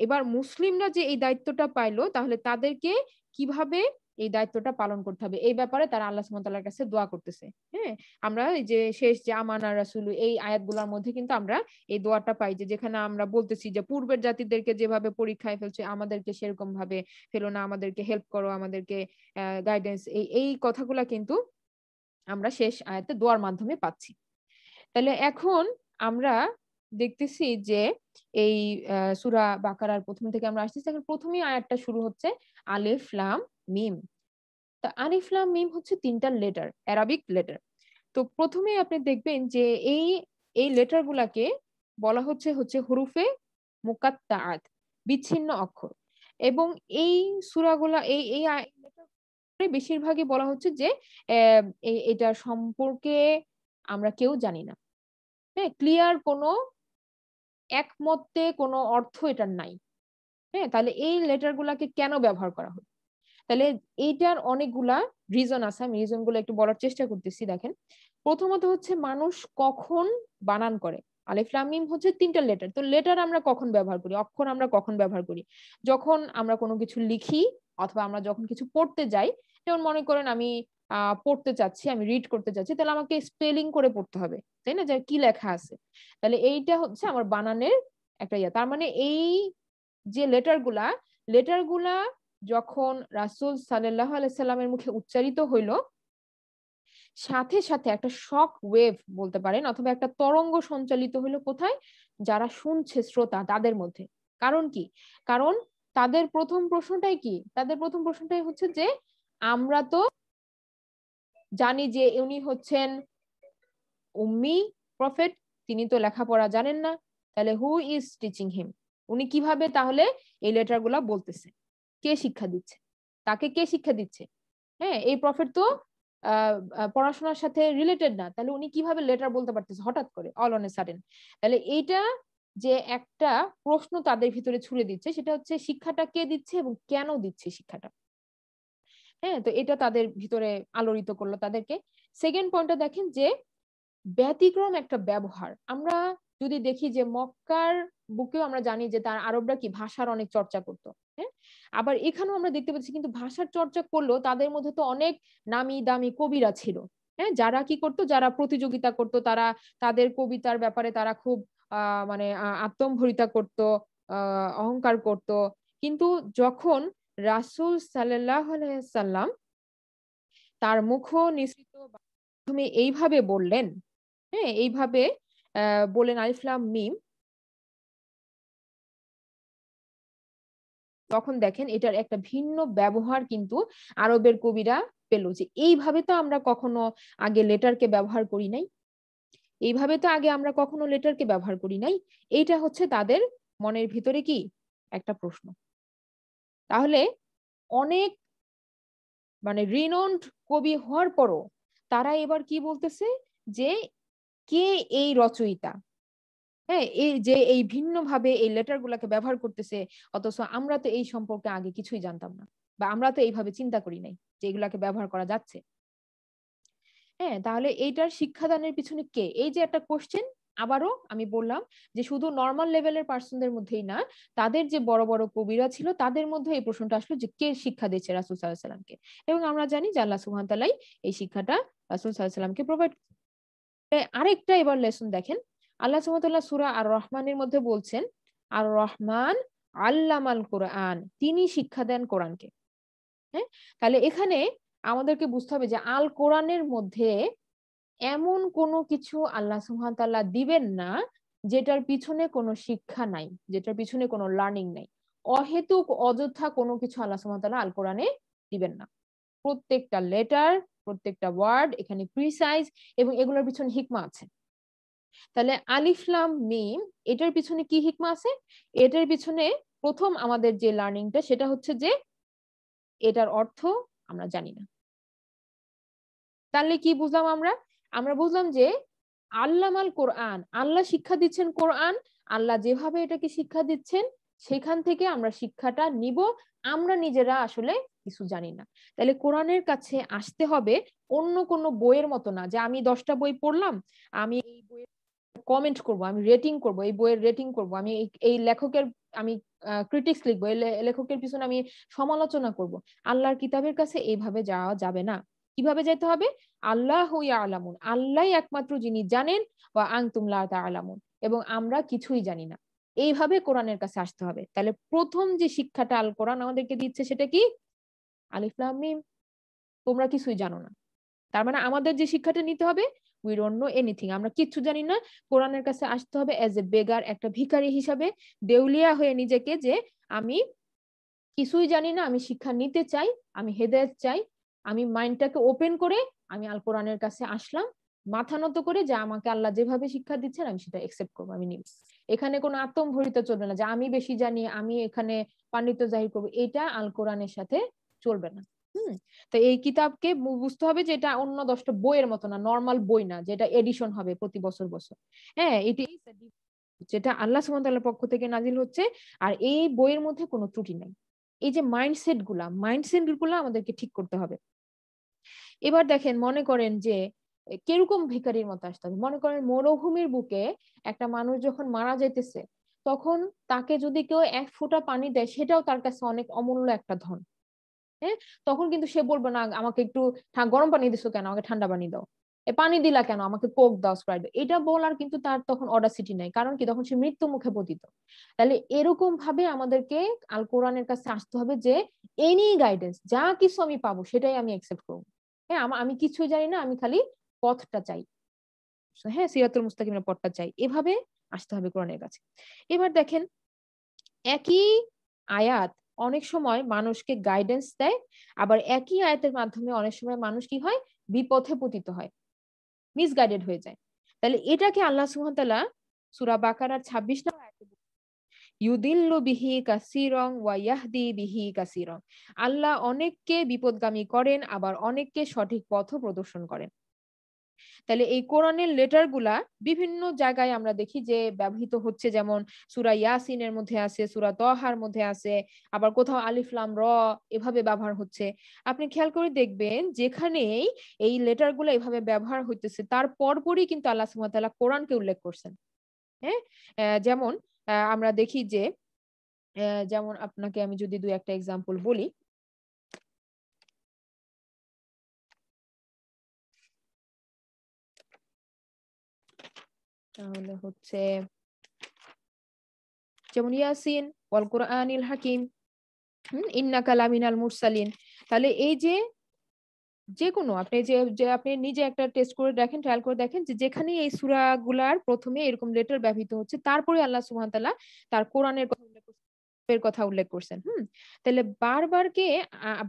এবার মুসলিমরা যে এই দায়িত্বটা পাইলো তাহলে তাদেরকে কিভাবে এই দায়িত্বটা পালন করতে হবে এই ব্যাপারে তারা আল্লাহ সুমতালার কাছে দোয়া করতেছে হ্যাঁ আমরা এই যে শেষ যে আমানা রাসুল এই আয়াতগুলোর মধ্যে কিন্তু আমরা এই দোয়াটা পাই যে যেখানে আমরা বলতেছি যে পূর্বের জাতিদেরকে যেভাবে পরীক্ষায় ফেলছে আমাদেরকে সেরকম ভাবে ফেলো না আমাদেরকে হেল্প করো আমাদেরকে গাইডেন্স এই এই কথাগুলা কিন্তু আমরা শেষ আয়াতে দোয়ার মাধ্যমে পাচ্ছি তাহলে এখন আমরা দেখতেছি যে এই সুরা বাকারার প্রথম থেকে আমরা আসতেছি এখন প্রথমেই আয়াতটা শুরু হচ্ছে আলিফ লাম মিম তা আলিফ মিম হচ্ছে তিনটা লেটার অ্যারাবিক লেটার তো প্রথমে আপনি দেখবেন যে এই এই লেটার গুলাকে বলা হচ্ছে হচ্ছে হরুফে মুকাত্তাআত বিচ্ছিন্ন অক্ষর এবং এই সুরাগুলা এই এই বেশিরভাগই বলা হচ্ছে যে এটা সম্পর্কে আমরা কেউ জানি না হ্যাঁ ক্লিয়ার কোনো একমতে কোনো অর্থ এটার নাই হ্যাঁ তাহলে এই লেটার গুলাকে কেন ব্যবহার করা হচ্ছে তাহলে এইটার অনেকগুলা রিজন আছে আমি রিজন গুলো একটু বলার চেষ্টা করতেছি দেখেন প্রথমত হচ্ছে মানুষ কখন বানান করে আলিফলামিম হচ্ছে তিনটা লেটার তো লেটার আমরা কখন ব্যবহার করি অক্ষর আমরা কখন ব্যবহার করি যখন আমরা কোনো কিছু লিখি অথবা আমরা যখন কিছু পড়তে যাই যেমন মনে করেন আমি পড়তে চাচ্ছি আমি রিড করতে চাচ্ছি তাহলে আমাকে স্পেলিং করে পড়তে হবে তাই না যে কি লেখা আছে তাহলে এইটা হচ্ছে আমার বানানের একটা ইয়া তার মানে এই যে লেটারগুলা লেটারগুলা যখন রাসুল সাল্লাহ আলাইসাল্লামের মুখে উচ্চারিত হইল সাথে সাথে একটা শক ওয়েভ বলতে পারেন অথবা একটা তরঙ্গ সঞ্চালিত হইলো কোথায় যারা শুনছে শ্রোতা তাদের মধ্যে কারণ কি কারণ তাদের প্রথম প্রশ্নটাই কি তাদের প্রথম প্রশ্নটাই হচ্ছে যে আমরা তো জানি যে উনি হচ্ছেন উম্মি প্রফেট তিনি তো লেখাপড়া জানেন না তাহলে হু ইজ টিচিং হিম উনি কিভাবে তাহলে এই লেটার গুলা বলতেছে কে শিক্ষা দিচ্ছে তাকে কে শিক্ষা দিচ্ছে হ্যাঁ এই প্রফেট তো পড়াশোনার সাথে রিলেটেড না তাহলে উনি কিভাবে লেটার বলতে পারতেছে হঠাৎ করে অল অন এ সাডেন তাহলে এইটা যে একটা প্রশ্ন তাদের ভিতরে ছুড়ে দিচ্ছে সেটা হচ্ছে শিক্ষাটা কে দিচ্ছে এবং কেন দিচ্ছে শিক্ষাটা হ্যাঁ তো এটা তাদের ভিতরে আলোড়িত করলো তাদেরকে সেকেন্ড পয়েন্টটা দেখেন যে ব্যতিক্রম একটা ব্যবহার আমরা যদি দেখি যে মক্কার বুকেও আমরা জানি যে তার আরবরা কি ভাষার অনেক চর্চা করত হ্যাঁ? আবার এখানেও আমরা দেখতে পাচ্ছি কিন্তু ভাষার চর্চা করলো তাদের মধ্যে তো অনেক নামি দামি কবিরা ছিল হ্যাঁ যারা কি করতো যারা প্রতিযোগিতা করত তারা তাদের কবিতার ব্যাপারে তারা খুব মানে আত্মম্ভরিতা করত অহংকার করত কিন্তু যখন রাসুল সাল্লাম তার মুখ নিঃসৃত এইভাবে বললেন হ্যাঁ এইভাবে বলেন আলিফলাম মিম তখন দেখেন এটার একটা ভিন্ন ব্যবহার কিন্তু আরবের কবিরা পেল যে এইভাবে তো আমরা কখনো আগে লেটারকে ব্যবহার করি নাই এইভাবে তো আগে আমরা কখনো লেটারকে ব্যবহার করি নাই এইটা হচ্ছে তাদের মনের ভিতরে কি একটা প্রশ্ন তাহলে অনেক মানে রিনন্ড কবি হওয়ার পরও তারা এবার কি বলতেছে যে কে এই রচয়িতা হ্যাঁ এই যে এই ভিন্নভাবে এই লেটার গুলাকে ব্যবহার করতেছে অথচ আমরা তো এই সম্পর্কে আগে কিছুই জানতাম না বা আমরা তো এইভাবে চিন্তা করি নাই যে এগুলাকে ব্যবহার করা যাচ্ছে হ্যাঁ তাহলে এইটার শিক্ষাদানের পিছনে কে এই যে একটা কোশ্চেন আবারও আমি বললাম যে শুধু নর্মাল লেভেলের পার্সনদের মধ্যেই না তাদের যে বড় বড় কবিরা ছিল তাদের মধ্যে এই প্রশ্নটা আসলো যে কে শিক্ষা দিয়েছে রাসুল সাল্লাহ সাল্লামকে এবং আমরা জানি যে আল্লাহ সুহান তালাই এই শিক্ষাটা রাসুল সাল্লাহ সাল্লামকে প্রোভাইড আরেকটা এবার লেসন দেখেন আল্লাহ সুমতুল্লাহ সুরা আর রহমানের মধ্যে বলছেন আর রহমান আল্লামাল কোরআন তিনি শিক্ষা দেন কোরআনকে হ্যাঁ তাহলে এখানে আমাদেরকে বুঝতে হবে যে আল কোরআনের মধ্যে এমন কোনো কিছু আল্লাহ সুহান দিবেন না যেটার পিছনে কোনো শিক্ষা নাই যেটার পিছনে কোনো লার্নিং নাই অহেতুক অযথা কোনো কিছু আল্লাহ সুহান আল কোরআনে দিবেন না প্রত্যেকটা লেটার প্রত্যেকটা ওয়ার্ড এখানে প্রিসাইজ এবং এগুলোর পিছনে হিকমা আছে তাহলে আলিফলাম মিম এটার পিছনে কি হিকমা আছে এটার পিছনে প্রথম আমাদের যে লার্নিংটা সেটা হচ্ছে যে এটার অর্থ আমরা জানি না তাহলে কি বুঝলাম আমরা আমরা বুঝলাম যে আল্লাহ মাল কোরআন আল্লাহ শিক্ষা দিচ্ছেন কোরআন আল্লাহ যেভাবে এটাকে শিক্ষা দিচ্ছেন সেখান থেকে আমরা শিক্ষাটা নিব আমরা নিজেরা আসলে কিছু জানি না তাহলে কোরআনের কাছে আসতে হবে অন্য কোনো বইয়ের মতো না যে আমি দশটা বই পড়লাম আমি এই বইয়ের কমেন্ট করব আমি রেটিং করব এই বইয়ের রেটিং করব আমি এই লেখকের আমি ক্রিটিক্স লিখবো এই লেখকের পিছনে আমি সমালোচনা করব আল্লাহর কিতাবের কাছে এইভাবে যাওয়া যাবে না কিভাবে যেতে হবে আল্লাহ হইয়া আলামুন আল্লাহ একমাত্র যিনি জানেন বা আং তুমলা তা আলামুন এবং আমরা কিছুই জানি না এইভাবে কোরআনের কাছে আসতে হবে তাহলে প্রথম যে শিক্ষাটা আল কোরআন আমাদেরকে দিচ্ছে সেটা কি আলিফলাম তোমরা কিছুই জানো না তার মানে আমাদের যে শিক্ষাটা নিতে হবে উই ডোন্ট নো এনিথিং আমরা কিচ্ছু জানি না কোরআনের কাছে আসতে হবে অ্যাজ এ বেগার একটা ভিকারি হিসাবে দেউলিয়া হয়ে নিজেকে যে আমি কিছুই জানি না আমি শিক্ষা নিতে চাই আমি হেদায়ত চাই আমি মাইন্ডটাকে ওপেন করে আমি আল কোরআনের কাছে আসলাম মাথা নত করে যে আমাকে আল্লাহ যেভাবে শিক্ষা দিচ্ছেন আমি সেটা একসেপ্ট করবো আমি নিব এখানে কোনো আত্মম্ভরিত চলবে না যে আমি বেশি জানি আমি এখানে পান্ডিত জাহির করবো এটা আল কোরআনের সাথে চলবে না হুম তো এই কিতাবকে বুঝতে হবে যে এটা অন্য দশটা বইয়ের মতো না নর্মাল বই না যেটা এডিশন হবে প্রতি বছর বছর হ্যাঁ এটি যেটা আল্লাহ সুমতাল্লার পক্ষ থেকে নাজিল হচ্ছে আর এই বইয়ের মধ্যে কোনো ত্রুটি নেই এই যে মাইন্ডসেট গুলা মাইন্ডসেট গুলা আমাদেরকে ঠিক করতে হবে এবার দেখেন মনে করেন যে কিরকম ভিকারির মতো আসতে হবে মনে করেন মরুভূমির বুকে একটা মানুষ যখন মারা যাইতেছে তখন তাকে যদি কেউ এক ফোঁটা পানি দেয় সেটাও তার কাছে অনেক অমূল্য একটা ধন হ্যাঁ তখন কিন্তু সে বলবে না আমাকে একটু গরম পানি দিছো কেন আমাকে ঠান্ডা পানি দাও পানি দিলা কেন আমাকে কোক দাও স্প্রাইট এটা বলার কিন্তু তার তখন অডাসিটি নাই কারণ কি তখন সে মৃত্যু মুখে পতিত তাহলে এরকম ভাবে আমাদেরকে আল কোরআনের কাছে আসতে হবে যে এনি গাইডেন্স যা কিছু আমি পাবো সেটাই আমি অ্যাকসেপ্ট করবো হ্যাঁ আমি কিছু জানি না আমি খালি পথটা চাই হ্যাঁ সিরাতুল মুস্তাকিমের পথটা চাই এভাবে আসতে হবে কোরআনের কাছে এবার দেখেন একই আয়াত অনেক সময় মানুষকে গাইডেন্স দেয় আবার একই আয়াতের মাধ্যমে অনেক সময় মানুষ কি হয় বিপথে পতিত হয় মিসগাইডেড হয়ে যায় তাহলে এটাকে আল্লাহ সুহামতাল্লাহ সুরা বাকারার ছাব্বিশ নম্বর ইউদিল্লু বিহি কাসিরং ওয়া ইয়াহদি বিহি কাসিরং আল্লাহ অনেককে বিপদগামী করেন আবার অনেককে সঠিক পথ প্রদর্শন করেন তাহলে এই কোরআনের লেটারগুলা বিভিন্ন জায়গায় আমরা দেখি যে ব্যবহৃত হচ্ছে যেমন সুরা ইয়াসিনের মধ্যে আছে সুরা তহার মধ্যে আছে আবার কোথাও আলিফলাম র এভাবে ব্যবহার হচ্ছে আপনি খেয়াল করে দেখবেন যেখানেই এই গুলা এভাবে ব্যবহার হইতেছে তার পরপরই কিন্তু আল্লাহ সুমতাল্লাহ কোরআনকে উল্লেখ করছেন হ্যাঁ যেমন আমরা দেখি যে যেমন আপনাকে আমি যদি দু একটা এক্সাম্পল বলি তাহলে হচ্ছে যেমন ইয়াসিন ওয়াল কোরআনিল হাকিম ইন্না কালামিনাল মুরসালিন তাহলে এই যে যে কোনো আপনি যে যে আপনি নিজে একটা টেস্ট করে দেখেন ট্রায়াল করে দেখেন যে যেখানে এই গুলার প্রথমে এরকম লেটার ব্যবহৃত হচ্ছে তারপরে আল্লাহ সুবহান তাআলা তার কোরআনের কথা এর কথা উল্লেখ করছেন হুম তাহলে বারবারকে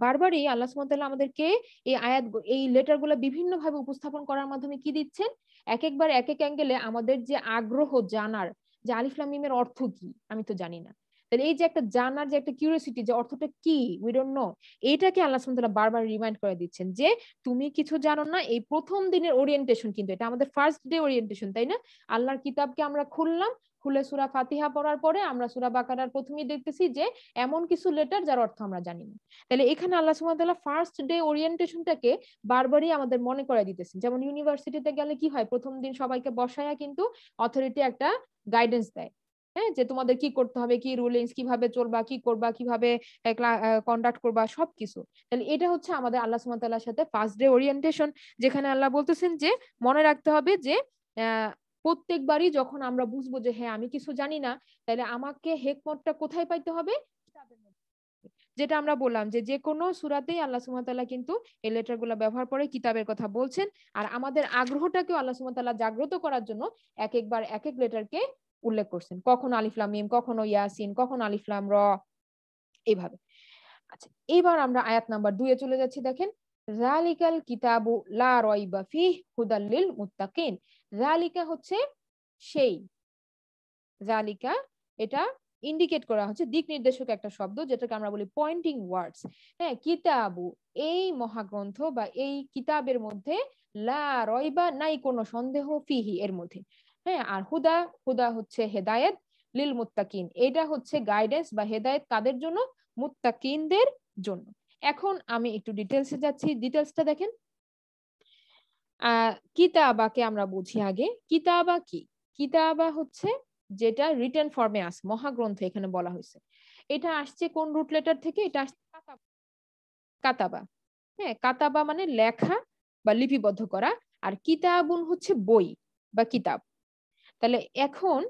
বারবারই আল্লাহ সুমতাল্লাহ আমাদেরকে এই আয়াত এই লেটারগুলো ভাবে উপস্থাপন করার মাধ্যমে কি দিচ্ছেন এক একবার এক এক অ্যাঙ্গেলে আমাদের যে আগ্রহ জানার যে আলিফলাম মিমের অর্থ কি আমি তো জানি না তাহলে এই যে একটা জানার যে একটা কিউরিয়াসিটি যে অর্থটা কি উই ডোন্ট নো এইটাকে আল্লাহ সুবহানাহু বারবার রিমাইন্ড করে দিচ্ছেন যে তুমি কিছু জানো না এই প্রথম দিনের ওরিয়েন্টেশন কিন্তু এটা আমাদের ফার্স্ট ডে ওরিয়েন্টেশন তাই না আল্লাহর কিতাবকে আমরা খুললাম খুলে সুরা ফাতিহা পড়ার পরে আমরা সুরা বাকারার প্রথমেই দেখতেছি যে এমন কিছু লেটার যার অর্থ আমরা জানি না তাহলে এখানে আল্লাহ সুমতাল্লাহ ফার্স্ট ডে ওরিয়েন্টেশনটাকে বারবারই আমাদের মনে করে দিতেছে যেমন ইউনিভার্সিটিতে গেলে কি হয় প্রথম দিন সবাইকে বসায়া কিন্তু অথরিটি একটা গাইডেন্স দেয় হ্যাঁ যে তোমাদের কি করতে হবে কি রুলিংস কিভাবে চলবা কি করবা কিভাবে কন্ডাক্ট করবা সবকিছু তাহলে এটা হচ্ছে আমাদের আল্লাহ সুমতাল্লাহর সাথে ফার্স্ট ডে ওরিয়েন্টেশন যেখানে আল্লাহ বলতেছেন যে মনে রাখতে হবে যে প্রত্যেকবারই যখন আমরা বুঝবো যে হ্যাঁ আমি কিছু জানি না তাহলে আমাকে হেকমতটা কোথায় পাইতে হবে যেটা আমরা বললাম যে যে কোনো সুরাতেই আল্লাহ সুমতাল্লাহ কিন্তু এই লেটার গুলা ব্যবহার করে কিতাবের কথা বলছেন আর আমাদের আগ্রহটাকেও আল্লাহ সুমতাল্লাহ জাগ্রত করার জন্য এক একবার এক এক লেটারকে উল্লেখ করছেন কখন আলিফলাম ইম কখনো ইয়াসিন কখনো আলিফলাম র এইভাবে আচ্ছা এবার আমরা আয়াত নাম্বার দুয়ে চলে যাচ্ছি দেখেন রালিকাল কিতাবু লা রয়বা ফি হুদাল্লিল মুত্তাকিন জালিকা হচ্ছে সেই জালিকা এটা ইন্ডিকেট করা হচ্ছে দিক নির্দেশক একটা শব্দ যেটাকে আমরা বলি পয়েন্টিং ওয়ার্ডস হ্যাঁ কিতাবু এই মহাগ্রন্থ বা এই কিতাবের মধ্যে লা রয়বা নাই কোনো সন্দেহ ফিহি এর মধ্যে হ্যাঁ আর হুদা হুদা হচ্ছে হেদায়েত লিল মুত্তাকিন এটা হচ্ছে গাইডেন্স বা হেদায়েত কাদের জন্য মুত্তাকিনদের জন্য এখন আমি একটু ডিটেলসে যাচ্ছি ডিটেলসটা দেখেন কিতাবাকে আমরা বুঝি আগে কিতাবা কি কিতাবা হচ্ছে যেটা রিটার্ন ফর্মে আসে মহাগ্রন্থ এখানে বলা হয়েছে এটা আসছে কোন রুট লেটার থেকে এটা আসছে কাতাবা হ্যাঁ কাতাবা মানে লেখা বা লিপিবদ্ধ করা আর কিতাবুন হচ্ছে বই বা কিতাব তাহলে এখন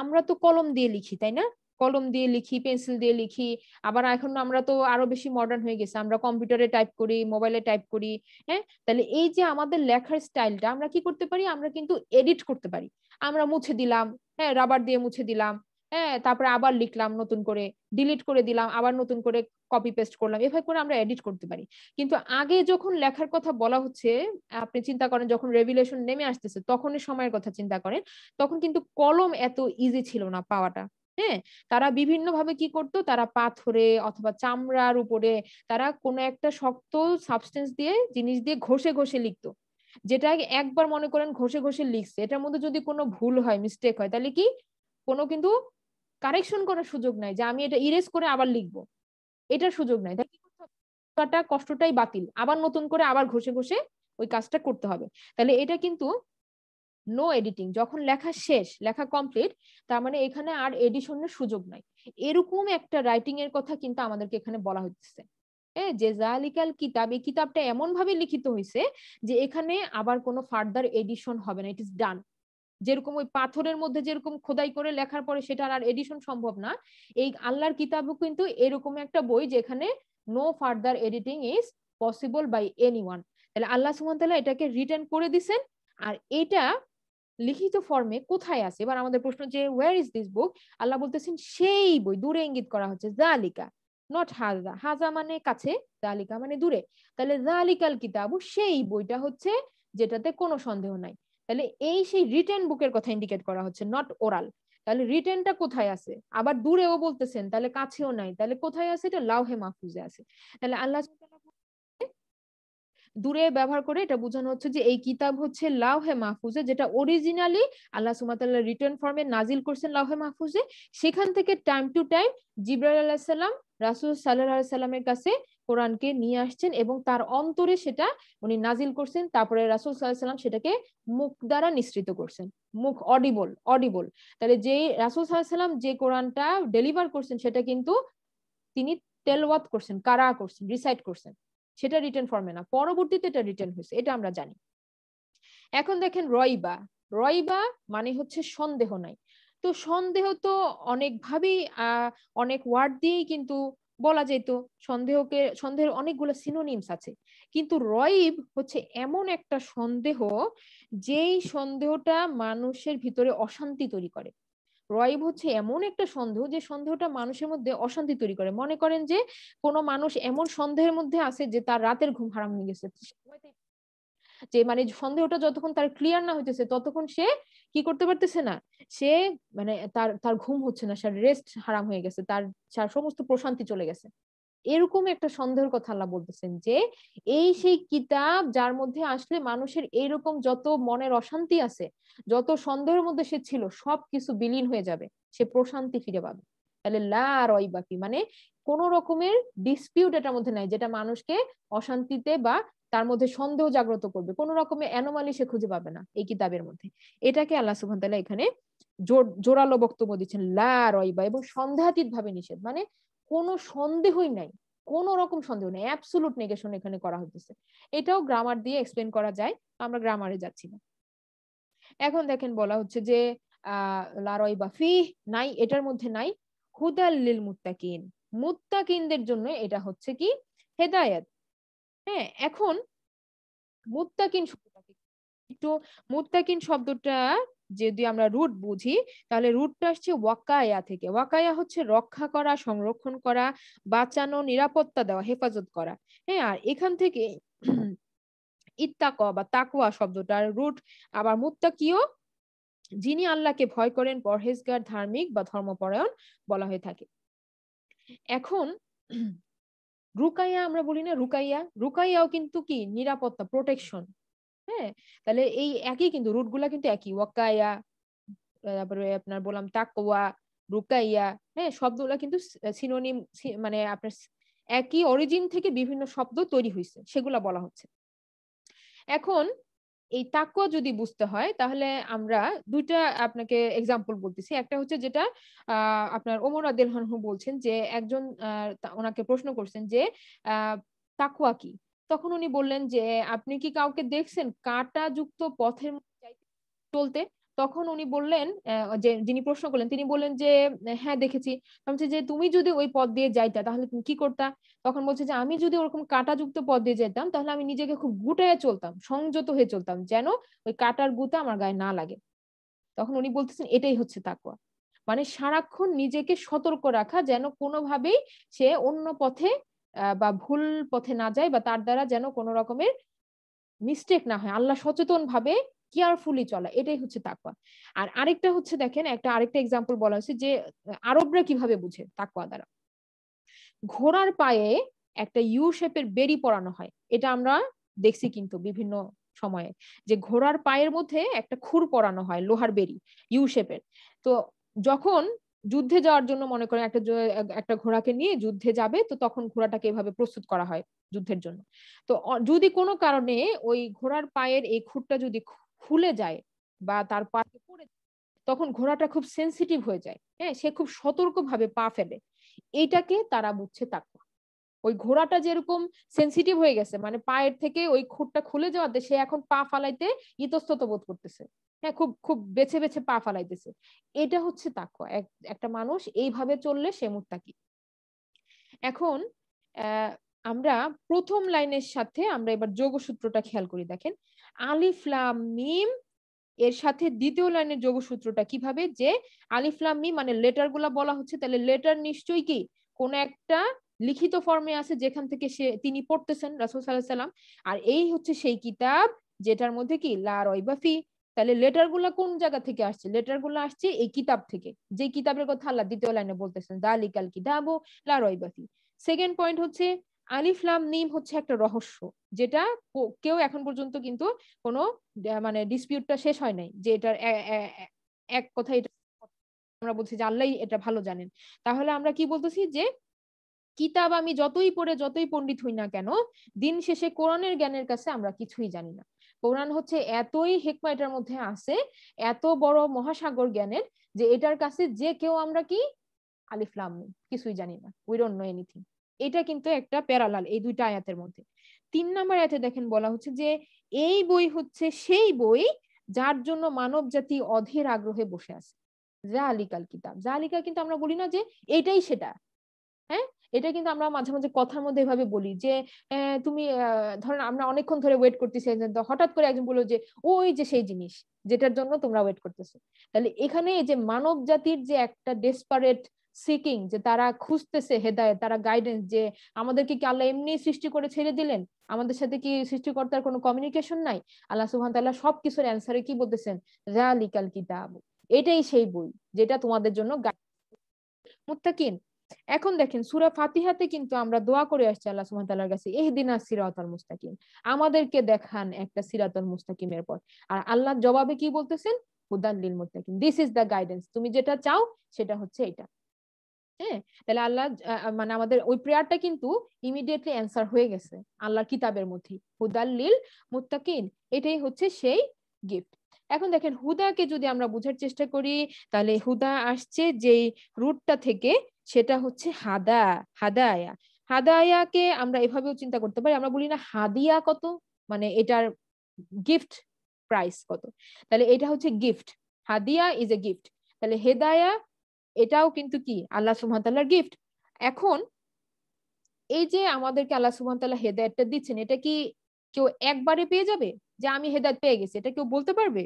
আমরা তো কলম দিয়ে লিখি তাই না কলম দিয়ে লিখি পেন্সিল দিয়ে লিখি আবার এখন আমরা তো আরো বেশি মডার্ন হয়ে গেছে আমরা কম্পিউটারে টাইপ করি মোবাইলে টাইপ করি হ্যাঁ তাহলে এই যে আমাদের লেখার স্টাইলটা আমরা কি করতে পারি আমরা কিন্তু এডিট করতে পারি আমরা মুছে দিলাম হ্যাঁ রাবার দিয়ে মুছে দিলাম হ্যাঁ তারপরে আবার লিখলাম নতুন করে ডিলিট করে দিলাম আবার নতুন করে কপি পেস্ট করলাম এভাবে করে আমরা এডিট করতে পারি কিন্তু আগে যখন লেখার কথা বলা হচ্ছে আপনি চিন্তা করেন যখন রেভিলেশন নেমে আসতেছে তখনই সময়ের কথা চিন্তা করেন তখন কিন্তু কলম এত ইজি ছিল না পাওয়াটা হ্যাঁ তারা বিভিন্নভাবে কি করতো তারা পাথরে অথবা চামড়ার উপরে তারা কোনো একটা শক্ত সাবস্টেন্স দিয়ে জিনিস দিয়ে ঘষে ঘষে লিখতো যেটা একবার মনে করেন ঘষে ঘষে লিখছে এটার মধ্যে যদি কোনো ভুল হয় মিস্টেক হয় তাহলে কি কোনো কিন্তু কারেকশন করার সুযোগ নাই যে আমি এটা ইরেজ করে আবার লিখবো এটার সুযোগ নাই কষ্টটাই বাতিল আবার নতুন করে আবার ঘষে ঘষে ওই কাজটা করতে হবে তাহলে এটা কিন্তু নো এডিটিং যখন লেখা শেষ লেখা কমপ্লিট তার মানে এখানে আর এডিশনের সুযোগ নাই এরকম একটা রাইটিং এর কথা কিন্তু আমাদেরকে এখানে বলা হচ্ছে হ্যাঁ, যে জালিকাল কিতাব এই কিতাবটা এমন ভাবে লিখিত হয়েছে যে এখানে আবার কোনো ফার্দার এডিশন হবে না ইট ইজ ডান যেরকম ওই পাথরের মধ্যে যেরকম খোদাই করে লেখার পরে সেটা আর এডিশন সম্ভব না এই আল্লাহর কিতাবও কিন্তু এরকম একটা বই যেখানে no further editing is possible by anyone তাহলে আল্লাহ সুমতাল্লাহ এটাকে রিটার্ন করে দিছেন আর এটা লিখিত ফর্মে কোথায় আছে এবার আমাদের প্রশ্ন যে where is this book Allah বলতেছেন সেই বই দূরে ইঙ্গিত করা হচ্ছে জালিকা নট হাজা হাজা মানে কাছে জালিকা মানে দূরে তাহলে জালিকাল কিতাবু সেই বইটা হচ্ছে যেটাতে কোনো সন্দেহ নাই তাহলে এই সেই রিটেন বুকের কথা ইন্ডিকেট করা হচ্ছে নট ওরাল তাহলে রিটেনটা কোথায় আছে আবার দূরেও বলতেছেন তাহলে কাছেও নাই তাহলে কোথায় আছে এটা লাউহে মাহফুজে আছে তাহলে আল্লাহ দূরে ব্যবহার করে এটা বোঝানো হচ্ছে যে এই কিতাব হচ্ছে লাউহে মাহফুজে যেটা অরিজিনালি আল্লাহ সুমাতাল্লাহ রিটার্ন ফর্মে নাজিল করছেন লাউহে মাহফুজে সেখান থেকে টাইম টু টাইম জিব্রাইল আল্লাহ সাল্লাম রাসুল সাল্লাহ সাল্লামের কাছে কোরআনকে নিয়ে আসছেন এবং তার অন্তরে সেটা উনি নাজিল করছেন তারপরে রাসুল সাল্লাম সেটাকে মুখ দ্বারা নিঃসৃত করছেন মুখ অডিবল অডিবল তাহলে যে রাসুল সাল্লাম যে কোরআনটা ডেলিভার করছেন সেটা কিন্তু তিনি তেলওয়াত করছেন কারা করছেন রিসাইট করছেন সেটা রিটার্ন ফর্মে না পরবর্তীতে এটা রিটার্ন হয়েছে এটা আমরা জানি এখন দেখেন রয়বা রয়বা মানে হচ্ছে সন্দেহ নাই তো সন্দেহ তো অনেকভাবেই অনেক ওয়ার্ড দিয়েই কিন্তু বলা যেত সন্দেহকে সন্দেহের অনেকগুলো সিনোনিমস আছে কিন্তু রইব হচ্ছে এমন একটা সন্দেহ যেই সন্দেহটা মানুষের ভিতরে অশান্তি তৈরি করে রয়েব হচ্ছে এমন একটা সন্দেহ যে সন্দেহটা মানুষের মধ্যে অশান্তি তৈরি করে মনে করেন যে কোনো মানুষ এমন সন্দেহের মধ্যে আছে যে তার রাতের ঘুম হারাম হয়ে গেছে যে মানে সন্দেহটা যতক্ষণ তার ক্লিয়ার না হইতেছে ততক্ষণ সে কি করতে পারতেছে না সে মানে তার তার ঘুম হচ্ছে না তার রেস্ট হারাম হয়ে গেছে তার সমস্ত প্রশান্তি চলে গেছে এরকম একটা সন্দেহের কথা আল্লাহ বলতেছেন যে এই সেই কিতাব যার মধ্যে আসলে মানুষের এইরকম যত মনের অশান্তি আছে যত সন্দেহের মধ্যে সে ছিল সব কিছু বিলীন হয়ে যাবে সে প্রশান্তি ফিরে পাবে তাহলে লা বাকি মানে কোন রকমের ডিসপিউট এটার মধ্যে নাই যেটা মানুষকে অশান্তিতে বা তার মধ্যে সন্দেহ জাগ্রত করবে কোন রকমের অ্যানোমালি সে খুঁজে পাবে না এই কিতাবের মধ্যে এটাকে আল্লাহ সুহান তাআলা এখানে জোরালো বক্তব্য দিচ্ছেন লা রয়বা এবং সন্দেহাতীত ভাবে নিষেধ মানে কোনো সন্দেহই নাই কোনো রকম সন্দেহ নেই অ্যাবসুলুট নেগেশন এখানে করা হচ্ছে এটাও গ্রামার দিয়ে এক্সপ্লেন করা যায় আমরা গ্রামারে যাচ্ছি না এখন দেখেন বলা হচ্ছে যে লারয় বা ফি নাই এটার মধ্যে নাই হুদাল লিল মুত্তাকিন মুত্তাকিনদের জন্য এটা হচ্ছে কি হেদায়েত হ্যাঁ এখন মুত্তাকিন শব্দটাকে একটু মুত্তাকিন শব্দটা যদি আমরা রুট বুঝি তাহলে রুটটা আসছে ওয়াকায়া থেকে ওয়াকায়া হচ্ছে রক্ষা করা সংরক্ষণ করা বাঁচানো নিরাপত্তা দেওয়া হেফাজত করা হ্যাঁ আর এখান থেকে ইত্তাক বা তাকুয়া শব্দটার রুট আবার মুত্তাকিও যিনি আল্লাহকে ভয় করেন পরহেজগার ধার্মিক বা ধর্মপরায়ণ বলা হয়ে থাকে এখন রুকাইয়া আমরা বলি না রুকাইয়া রুকাইয়াও কিন্তু কি নিরাপত্তা প্রোটেকশন হ্যাঁ তাহলে এই একই কিন্তু রুট গুলা কিন্তু একই ওয়াকায়া তারপরে আপনার বললাম তাকওয়া রুকাইয়া হ্যাঁ শব্দগুলা কিন্তু সিনোনিম মানে আপনার একই অরিজিন থেকে বিভিন্ন শব্দ তৈরি হয়েছে সেগুলা বলা হচ্ছে এখন এই তাকুয়া যদি বুঝতে হয় তাহলে আমরা দুইটা আপনাকে এক্সাম্পল বলতেছি একটা হচ্ছে যেটা আহ আপনার ওমর আদিল বলছেন যে একজন আহ ওনাকে প্রশ্ন করছেন যে আহ তাকুয়া কি তখন উনি বললেন যে আপনি কি কাউকে দেখছেন কাটা যুক্ত পথের চলতে তখন উনি বললেন যে যিনি প্রশ্ন করলেন তিনি বললেন যে হ্যাঁ দেখেছি বলছে যে তুমি যদি ওই পথ দিয়ে যাইতা তাহলে তুমি কি করতা তখন বলছে যে আমি যদি ওরকম কাটাযুক্ত পথ দিয়ে যেতাম তাহলে আমি নিজেকে খুব গুটায় চলতাম সংযত হয়ে চলতাম যেন ওই কাটার গুতা আমার গায়ে না লাগে তখন উনি বলতেছেন এটাই হচ্ছে তাকুয়া মানে সারাক্ষণ নিজেকে সতর্ক রাখা যেন কোনোভাবেই সে অন্য পথে বা ভুল পথে না যায় বা তার দ্বারা যেন কোনো রকমের মিস্টেক না হয় আল্লাহ সচেতন ভাবে কেয়ারফুলি চলা এটাই হচ্ছে তাকওয়া আর আরেকটা হচ্ছে দেখেন একটা আরেকটা এক্সাম্পল বলা হচ্ছে যে আরবরা কিভাবে বুঝে তাকওয়া দ্বারা ঘোড়ার পায়ে একটা ইউ শেপের বেরি পরানো হয় এটা আমরা দেখছি কিন্তু বিভিন্ন সময়ে যে ঘোড়ার পায়ের মধ্যে একটা খুর পরানো হয় লোহার বেরি ইউ শেপের তো যখন যুদ্ধে যাওয়ার জন্য মনে করেন একটা একটা ঘোড়াকে নিয়ে যুদ্ধে যাবে তো তখন ঘোড়াটাকে এভাবে প্রস্তুত করা হয় যুদ্ধের জন্য তো যদি কোনো কারণে ওই ঘোড়ার পায়ের এই খুঁটটা যদি খুলে যায় বা তার পায়ে পড়ে তখন ঘোড়াটা খুব সেন্সিটিভ হয়ে যায় হ্যাঁ সে খুব সতর্কভাবে পা ফেলে এইটাকে তারা বুঝছে তাক ওই ঘোড়াটা যেরকম সেন্সিটিভ হয়ে গেছে মানে পায়ের থেকে ওই খুঁটটা খুলে যাওয়াতে সে এখন পা ফালাইতে ইতস্তত বোধ করতেছে হ্যাঁ খুব খুব বেছে বেছে পা ফালাইতেছে এটা হচ্ছে তাকওয়া একটা মানুষ এইভাবে চললে সে মুত্তাকি এখন আমরা প্রথম লাইনের সাথে আমরা এবার যোগসূত্রটা খেয়াল করি দেখেন আলিফ লাম মিম এর সাথে দ্বিতীয় লাইনের যোগসূত্রটা কিভাবে যে আলিফ লাম মিম মানে লেটার গুলা বলা হচ্ছে তাহলে লেটার নিশ্চয়ই কি কোন একটা লিখিত ফর্মে আছে যেখান থেকে সে তিনি পড়তেছেন রাসুল সাল্লাহ সাল্লাম আর এই হচ্ছে সেই কিতাব যেটার মধ্যে কি লা রয়বাফি তাহলে লেটার গুলা কোন জায়গা থেকে আসছে লেটার গুলা আসছে এই কিতাব থেকে যে কিতাবের কথা আল্লাহ দ্বিতীয় লাইনে বলতেছেন দালি কাল লা রয়বাফি সেকেন্ড পয়েন্ট হচ্ছে আলিফ লাম নিম হচ্ছে একটা রহস্য যেটা কেউ এখন পর্যন্ত কিন্তু কোনো মানে ডিসপিউটটা শেষ হয় নাই যে এটার এক কথা এটা আমরা বলছি যে আল্লাহ এটা ভালো জানেন তাহলে আমরা কি বলতেছি যে কিতাব আমি যতই পড়ে যতই পণ্ডিত হই না কেন দিন শেষে কোরআনের জ্ঞানের কাছে আমরা কিছুই জানি না কোরআন হচ্ছে এতই হেকমা এটার মধ্যে আছে এত বড় মহাসাগর জ্ঞানের যে এটার কাছে যে কেউ আমরা কি আলিফলাম কিছুই জানি না উই ডোন্ট নো এনিথিং এটা কিন্তু একটা প্যারালাল এই দুইটা আয়াতের মধ্যে তিন নাম্বার আয়াতে দেখেন বলা হচ্ছে যে এই বই হচ্ছে সেই বই যার জন্য মানব জাতি অধীর আগ্রহে বসে আছে যা আলিকাল কিতাব যা জালিকা কিন্তু আমরা বলি না যে এটাই সেটা হ্যাঁ এটা কিন্তু আমরা মাঝে মাঝে কথার মধ্যে এভাবে বলি যে তুমি ধরেন আমরা অনেকক্ষণ ধরে ওয়েট করতেছি হঠাৎ করে একজন বললো যে ওই যে সেই জিনিস যেটার জন্য তোমরা ওয়েট করতেছো তাহলে এখানে যে মানব জাতির যে একটা ডেসপারেট সিকিং যে তারা খুঁজতেছে হেদায় তারা গাইডেন্স যে আমাদেরকে কি আল্লাহ এমনি সৃষ্টি করে ছেড়ে দিলেন আমাদের সাথে কি সৃষ্টিকর্তার কোনো কমিউনিকেশন নাই আল্লাহ সুহান তাল্লাহ সবকিছুর অ্যান্সারে কি বলতেছেন লিকাল কিতাব এটাই সেই বই যেটা তোমাদের জন্য গাইড মুত্তাকিন এখন দেখেন সুরা ফাতিহাতে কিন্তু আমরা দোয়া করে আসছি আল্লাহ সুমতাল্লার কাছে এহদিনা সিরাতাল মুস্তাকিম আমাদেরকে দেখান একটা সিরাতাল মুস্তাকিমের পর আর আল্লাহ জবাবে কি বলতেছেন হুদান মুস্তাকিম দিস ইজ দা গাইডেন্স তুমি যেটা চাও সেটা হচ্ছে এটা হ্যাঁ তাহলে আল্লাহ মানে আমাদের ওই প্রেয়ারটা কিন্তু ইমিডিয়েটলি অ্যান্সার হয়ে গেছে আল্লাহর কিতাবের মধ্যে হুদাল মুত্তাকিন এটাই হচ্ছে সেই গিফট এখন দেখেন হুদাকে যদি আমরা বোঝার চেষ্টা করি তাহলে হুদা আসছে যেই রুটটা থেকে সেটা হচ্ছে হাদা হাদায়া হাদায়াকে আমরা এভাবেও চিন্তা করতে পারি আমরা বলি না হাদিয়া কত মানে এটার গিফট প্রাইস কত তাহলে এটা হচ্ছে গিফট হাদিয়া ইজ এ গিফট তাহলে হেদায়া এটাও কিন্তু কি আল্লাহ সুহামতাল্লাহর গিফট এখন এই যে আমাদেরকে আল্লাহ সুহামতাল্লাহ হেদায়াতটা দিচ্ছেন এটা কি কেউ একবারে পেয়ে যাবে যে আমি হেদায়ত পেয়ে গেছি এটা কেউ বলতে পারবে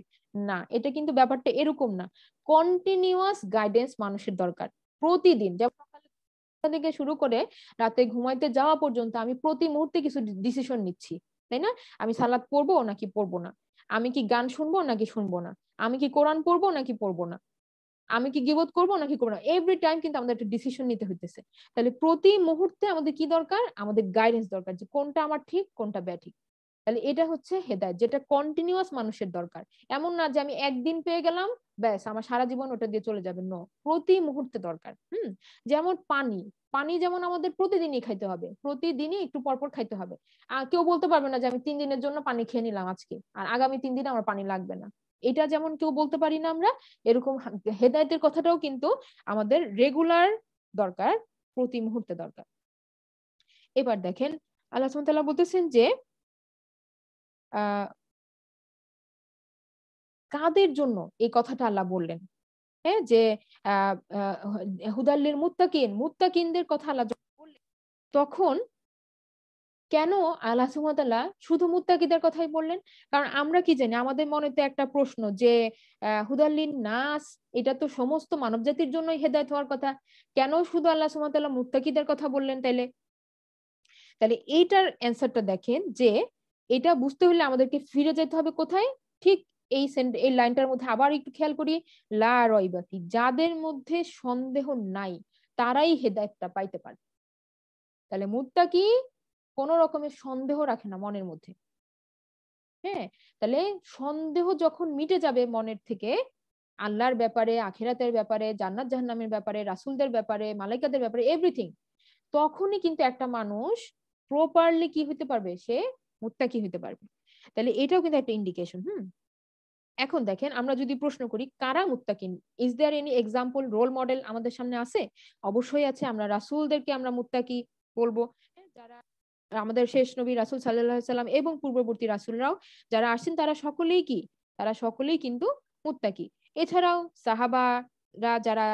না এটা কিন্তু ব্যাপারটা এরকম না কন্টিনিউয়াস গাইডেন্স মানুষের দরকার প্রতিদিন যেমন থেকে শুরু করে রাতে ঘুমাইতে যাওয়া পর্যন্ত আমি প্রতি মুহূর্তে কিছু ডিসিশন নিচ্ছি তাই না আমি সালাদ পড়বো নাকি পড়বো না আমি কি গান শুনবো নাকি শুনবো না আমি কি কোরআন পড়বো নাকি পড়বো না আমি কি গিবত করবো নাকি করবো না এভরি টাইম কিন্তু আমাদের একটা ডিসিশন নিতে হইতেছে তাহলে প্রতি মুহূর্তে আমাদের কি দরকার আমাদের গাইডেন্স দরকার যে কোনটা আমার ঠিক কোনটা ব্যাঠিক তাহলে এটা হচ্ছে হেদায়ত যেটা কন্টিনিউয়াস মানুষের দরকার এমন না যে আমি একদিন পেয়ে গেলাম ব্যাস আমার সারা জীবন ওটা দিয়ে চলে যাবে ন প্রতি মুহূর্তে দরকার হুম যেমন পানি পানি যেমন আমাদের প্রতিদিনই খাইতে হবে প্রতিদিনই একটু পরপর খাইতে হবে আর কেউ বলতে পারবে না যে আমি তিন দিনের জন্য পানি খেয়ে নিলাম আজকে আর আগামী তিন দিন আমার পানি লাগবে না এটা যেমন কেউ বলতে পারি না আমরা এরকম হেদায়তের কথাটাও কিন্তু আমাদের রেগুলার দরকার প্রতি মুহূর্তে দরকার এবার দেখেন আল্লাহ বলতেছেন যে কাদের জন্য এই কথাটা আল্লাহ বললেন হ্যাঁ যে হুদাল্লির মুত্তাকিন মুত্তাকিনদের কথা আল্লাহ বললেন তখন কেন আল্লাহ সুমতাল্লাহ শুধু মুত্তাকিদের কথাই বললেন কারণ আমরা কি জানি আমাদের মনে তো একটা প্রশ্ন যে হুদাল্লিন নাস এটা তো সমস্ত মানব জাতির জন্যই হেদায়ত হওয়ার কথা কেন শুধু আল্লাহ সুমতাল্লাহ মুত্তাকিদের কথা বললেন তাইলে তাহলে এইটার অ্যান্সারটা দেখেন যে এটা বুঝতে হলে আমাদেরকে ফিরে যেতে হবে কোথায় ঠিক এই এই লাইনটার মধ্যে আবার একটু খেয়াল করি লা রয়বাতি যাদের মধ্যে সন্দেহ নাই তারাই হেদায়তটা পাইতে পারে তাহলে মুদটা কি কোন রকমের সন্দেহ রাখে না মনের মধ্যে হ্যাঁ তাহলে সন্দেহ যখন মিটে যাবে মনের থেকে আল্লাহর ব্যাপারে আখেরাতের ব্যাপারে জান্নাত জাহান্নামের ব্যাপারে রাসুলদের ব্যাপারে মালাইকাদের ব্যাপারে এভরিথিং তখনই কিন্তু একটা মানুষ প্রপারলি কি হতে পারবে সে মুত্তাকি হইতে পারবে তাহলে এটাও কিন্তু একটা ইন্ডিকেশন হুম এখন দেখেন আমরা যদি প্রশ্ন করি কারা মুত্তাকিন is there any example role model আমাদের সামনে আছে অবশ্যই আছে আমরা রাসুলদেরকে আমরা মুত্তাকি বলবো হ্যাঁ, যারা আমাদের শেষ নবী রাসুল সাল্লাহ সাল্লাম এবং পূর্ববর্তী রাসুলরাও যারা আসছেন তারা সকলেই কি তারা সকলেই কিন্তু মুত্তাকি এছাড়াও সাহাবা রা যারা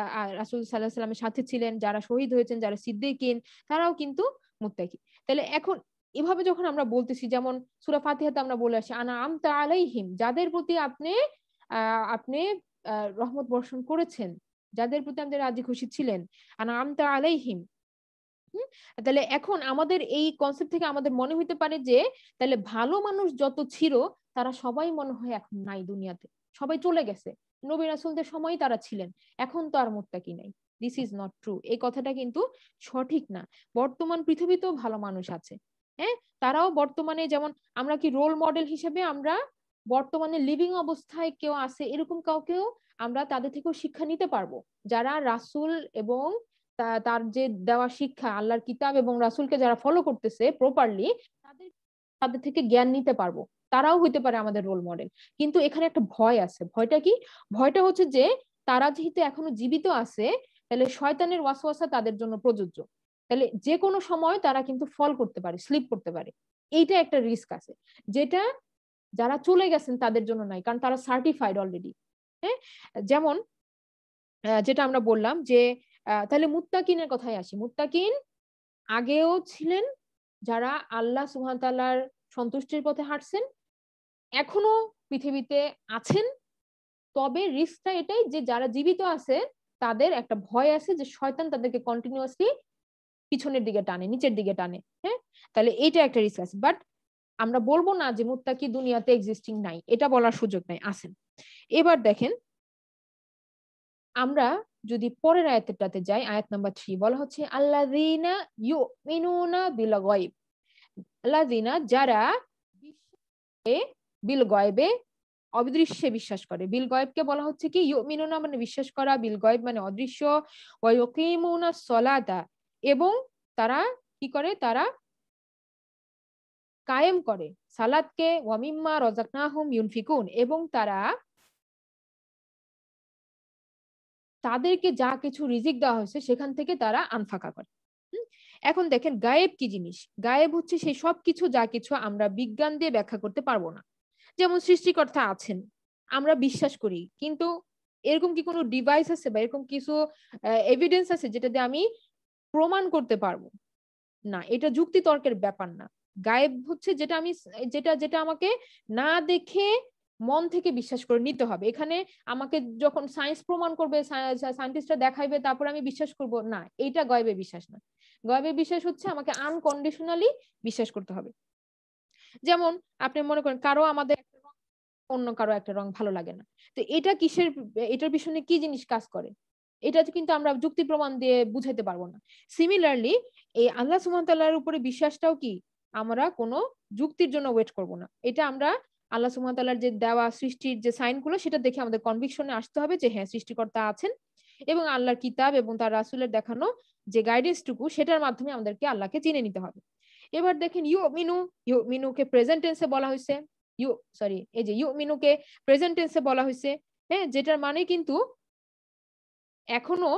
রাসুল সাল্লাহ সাল্লামের সাথে ছিলেন যারা শহীদ হয়েছেন যারা সিদ্দিকিন তারাও কিন্তু মুত্তাকি তাহলে এখন এভাবে যখন আমরা বলতেছি যেমন সুরা ফাতিহাতে আমরা বলে আসি আনা আমতা আলাইহিম যাদের প্রতি আপনি আপনি রহমত বর্ষণ করেছেন যাদের প্রতি আমাদের রাজি খুশি ছিলেন আনা আমতা আলাইহিম তাহলে এখন আমাদের এই কনসেপ্ট থেকে আমাদের মনে হইতে পারে যে তাহলে ভালো মানুষ যত ছিল তারা সবাই মনে হয় এখন নাই দুনিয়াতে সবাই চলে গেছে নবী রাসুলদের সময় তারা ছিলেন এখন তো আর কি নাই দিস ইজ নট ট্রু এই কথাটা কিন্তু সঠিক না বর্তমান পৃথিবীতেও ভালো মানুষ আছে হ্যাঁ তারাও বর্তমানে যেমন আমরা কি রোল মডেল হিসেবে আমরা বর্তমানে লিভিং অবস্থায় কেউ আছে এরকম কাউকেও আমরা তাদের থেকেও শিক্ষা নিতে পারবো যারা রাসুল এবং তার যে দেওয়া শিক্ষা আল্লাহর কিতাব এবং রাসুলকে যারা ফলো করতেছে প্রপারলি তাদের তাদের থেকে জ্ঞান নিতে পারবো তারাও হইতে পারে আমাদের রোল মডেল কিন্তু এখানে একটা ভয় আছে ভয়টা কি ভয়টা হচ্ছে যে তারা যেহেতু এখনো জীবিত আছে তাহলে শয়তানের ওয়াসওয়াসা তাদের জন্য প্রযোজ্য তাহলে যে কোনো সময় তারা কিন্তু ফল করতে পারে স্লিপ করতে পারে এইটা একটা রিস্ক আছে যেটা যারা চলে গেছেন তাদের জন্য নাই কারণ তারা সার্টিফাইড অলরেডি হ্যাঁ যেমন যেটা আমরা বললাম যে তাহলে মুত্তাকিনের কথাই আসি মুত্তাকিন আগেও ছিলেন যারা আল্লাহ সুহান তাল্লার সন্তুষ্টির পথে হাঁটছেন এখনো পৃথিবীতে আছেন তবে রিস্কটা এটাই যে যারা জীবিত আছে তাদের একটা ভয় আছে যে শয়তান তাদেরকে কন্টিনিউয়াসলি পিছনের দিকে টানে নিচের দিকে টানে হ্যাঁ তাহলে এটা একটা রিস্ক আছে বাট আমরা বলবো না যে মুত্তাকি দুনিয়াতে এক্সিস্টিং নাই এটা বলার সুযোগ নাই আছেন এবার দেখেন আমরা যদি পরের আয়াতটাতে যাই আয়াত নাম্বার থ্রি বলা হচ্ছে আল্লাদিনা ইউ মিনুনা বিল গয়েব আল্লাদিনা যারা বিল গয়েবে অদৃশ্যে বিশ্বাস করে বিল গয়েবকে বলা হচ্ছে কি ইউমিনুনা মানে বিশ্বাস করা বিল গয়েব মানে অদৃশ্য ওয়াকিমুনা সলাতা এবং তারা কি করে তারা কায়েম করে সালাদকে ওয়ামিম্মা রজাকনাহুম ইউনফিকুন এবং তারা তাদেরকে যা কিছু রিজিক দেওয়া হয়েছে সেখান থেকে তারা আনফাকা করে এখন দেখেন গায়েব কি জিনিস গায়েব হচ্ছে সেই সব কিছু যা কিছু আমরা বিজ্ঞান দিয়ে ব্যাখ্যা করতে পারবো না যেমন সৃষ্টিকর্তা আছেন আমরা বিশ্বাস করি কিন্তু এরকম কি কোনো ডিভাইস আছে বা এরকম কিছু এভিডেন্স আছে যেটা দিয়ে আমি প্রমাণ করতে পারবো না এটা যুক্তি তর্কের ব্যাপার না গায়েব হচ্ছে যেটা আমি যেটা যেটা আমাকে না দেখে মন থেকে বিশ্বাস করে নিতে হবে এখানে আমাকে যখন সায়েন্স প্রমাণ করবে সায়েন্টিস্টরা দেখাইবে তারপর আমি বিশ্বাস করব না এটা গয়বে বিশ্বাস না গয়বে বিশ্বাস হচ্ছে আমাকে আনকন্ডিশনালি বিশ্বাস করতে হবে যেমন আপনি মনে করেন কারো আমাদের অন্য কারো একটা রং ভালো লাগে না তো এটা কিসের এটার পিছনে কি জিনিস কাজ করে এটা কিন্তু আমরা যুক্তি প্রমাণ দিয়ে বুঝাইতে পারবো না সিমিলারলি এই আল্লাহ সুমতাল্লাহর উপরে বিশ্বাসটাও কি আমরা কোনো যুক্তির জন্য ওয়েট করব না এটা আমরা আল্লাহ সুমতাল্লাহর যে দেওয়া সৃষ্টির যে সাইনগুলো সেটা দেখে আমাদের কনভিকশনে আসতে হবে যে হ্যাঁ সৃষ্টিকর্তা আছেন এবং আল্লাহর কিতাব এবং তার রাসুলের দেখানো যে গাইডেন্সটুকু সেটার মাধ্যমে আমাদেরকে আল্লাহকে চিনে নিতে হবে এবার দেখেন ইউ মিনু ইউ মিনুকে প্রেজেন্টেন্সে বলা হয়েছে ইউ সরি এই যে ইউ মিনুকে প্রেজেন্টেন্সে বলা হয়েছে হ্যাঁ যেটার মানে কিন্তু এখনো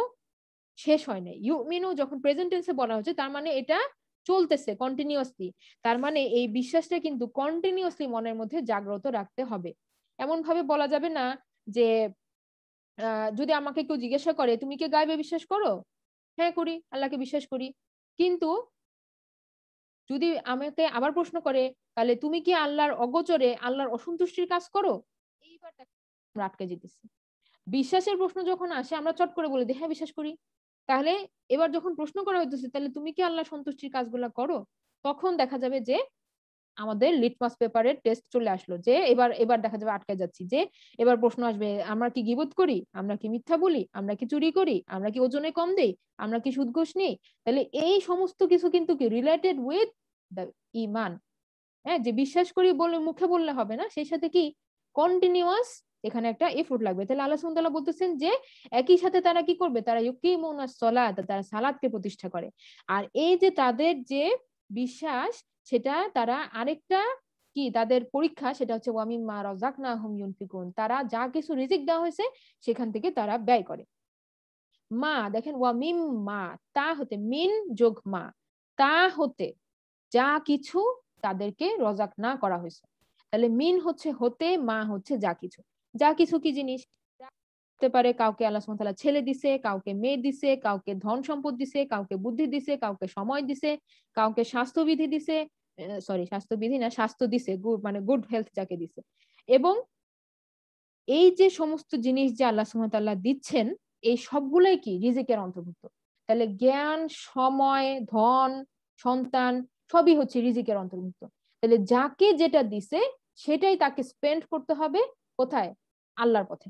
শেষ হয় নাই ইউমিনু যখন প্রেজেন্ট টেন্সে বলা হচ্ছে তার মানে এটা চলতেছে কন্টিনিউয়াসলি তার মানে এই বিশ্বাসটা কিন্তু কন্টিনিউয়াসলি মনের মধ্যে জাগ্রত রাখতে হবে এমন ভাবে বলা যাবে না যে যদি আমাকে কেউ জিজ্ঞাসা করে তুমি কি গায়েবে বিশ্বাস করো হ্যাঁ করি আল্লাহকে বিশ্বাস করি কিন্তু যদি আমাকে আবার প্রশ্ন করে তাহলে তুমি কি আল্লাহর অগোচরে আল্লাহর অসন্তুষ্টির কাজ করো এইবার আটকে যেতেছি বিশ্বাসের প্রশ্ন যখন আসে আমরা চট করে বলে দিই হ্যাঁ বিশ্বাস করি তাহলে এবার যখন প্রশ্ন করা হইতেছে তাহলে তুমি কি আল্লাহ সন্তুষ্টির কাজগুলা করো তখন দেখা যাবে যে আমাদের লিটমাস পেপারের টেস্ট চলে আসলো যে এবার এবার দেখা যাবে আটকে যাচ্ছি যে এবার প্রশ্ন আসবে আমরা কি গিবত করি আমরা কি মিথ্যা বলি আমরা কি চুরি করি আমরা কি ওজনে কম দেই আমরা কি সুদঘোষ নেই তাহলে এই সমস্ত কিছু কিন্তু কি রিলেটেড উইথ দ্য ইমান হ্যাঁ যে বিশ্বাস করি বলে মুখে বললে হবে না সেই সাথে কি কন্টিনিউয়াস এখানে একটা এফোর্ট লাগবে তাহলে আল্লাহ সুন্দর বলতেছেন যে একই সাথে তারা কি করবে তারা ইউকি ইউকিমুনা সলাদ তারা সালাদকে প্রতিষ্ঠা করে আর এই যে তাদের যে বিশ্বাস সেটা তারা আরেকটা কি তাদের পরীক্ষা সেটা হচ্ছে ওয়ামিন মা রজাক না হুম ইউনফিকুন তারা যা কিছু রিজিক দেওয়া হয়েছে সেখান থেকে তারা ব্যয় করে মা দেখেন ওয়ামিম মা তা হতে মিন যোগ মা তা হতে যা কিছু তাদেরকে রজাক না করা হয়েছে তাহলে মিন হচ্ছে হতে মা হচ্ছে যা কিছু যা কিছু কি জিনিস পারে কাউকে আল্লাহ সুমতালা ছেলে দিছে কাউকে মেয়ে দিছে কাউকে ধন সম্পদ দিছে কাউকে বুদ্ধি দিছে কাউকে সময় দিছে কাউকে স্বাস্থ্যবিধি দিছে সরি স্বাস্থ্যবিধি না স্বাস্থ্য দিছে মানে গুড হেলথ যাকে দিছে এবং এই যে সমস্ত জিনিস যে আল্লাহ সুমতাল্লাহ দিচ্ছেন এই সবগুলোই কি রিজিকের অন্তর্ভুক্ত তাহলে জ্ঞান সময় ধন সন্তান সবই হচ্ছে রিজিকের অন্তর্ভুক্ত তাহলে যাকে যেটা দিছে সেটাই তাকে স্পেন্ড করতে হবে কোথায় আল্লাহর পথে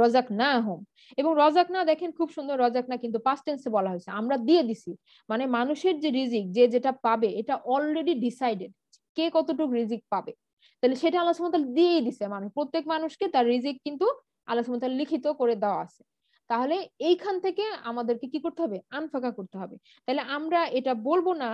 রজাক না হোম এবং রজাক না দেখেন খুব সুন্দর রজাক না কিন্তু পাস্ট টেন্সে বলা হয়েছে আমরা দিয়ে দিছি মানে মানুষের যে রিজিক যে যেটা পাবে এটা অলরেডি ডিসাইডেড কে কতটুক রিজিক পাবে তাহলে সেটা আল্লাহ সুমতাল দিয়েই দিছে মানে প্রত্যেক মানুষকে তার রিজিক কিন্তু আল্লাহ সুমতাল লিখিত করে দেওয়া আছে তাহলে এইখান থেকে আমাদেরকে কি করতে হবে আনফাঁকা করতে হবে তাহলে আমরা এটা বলবো না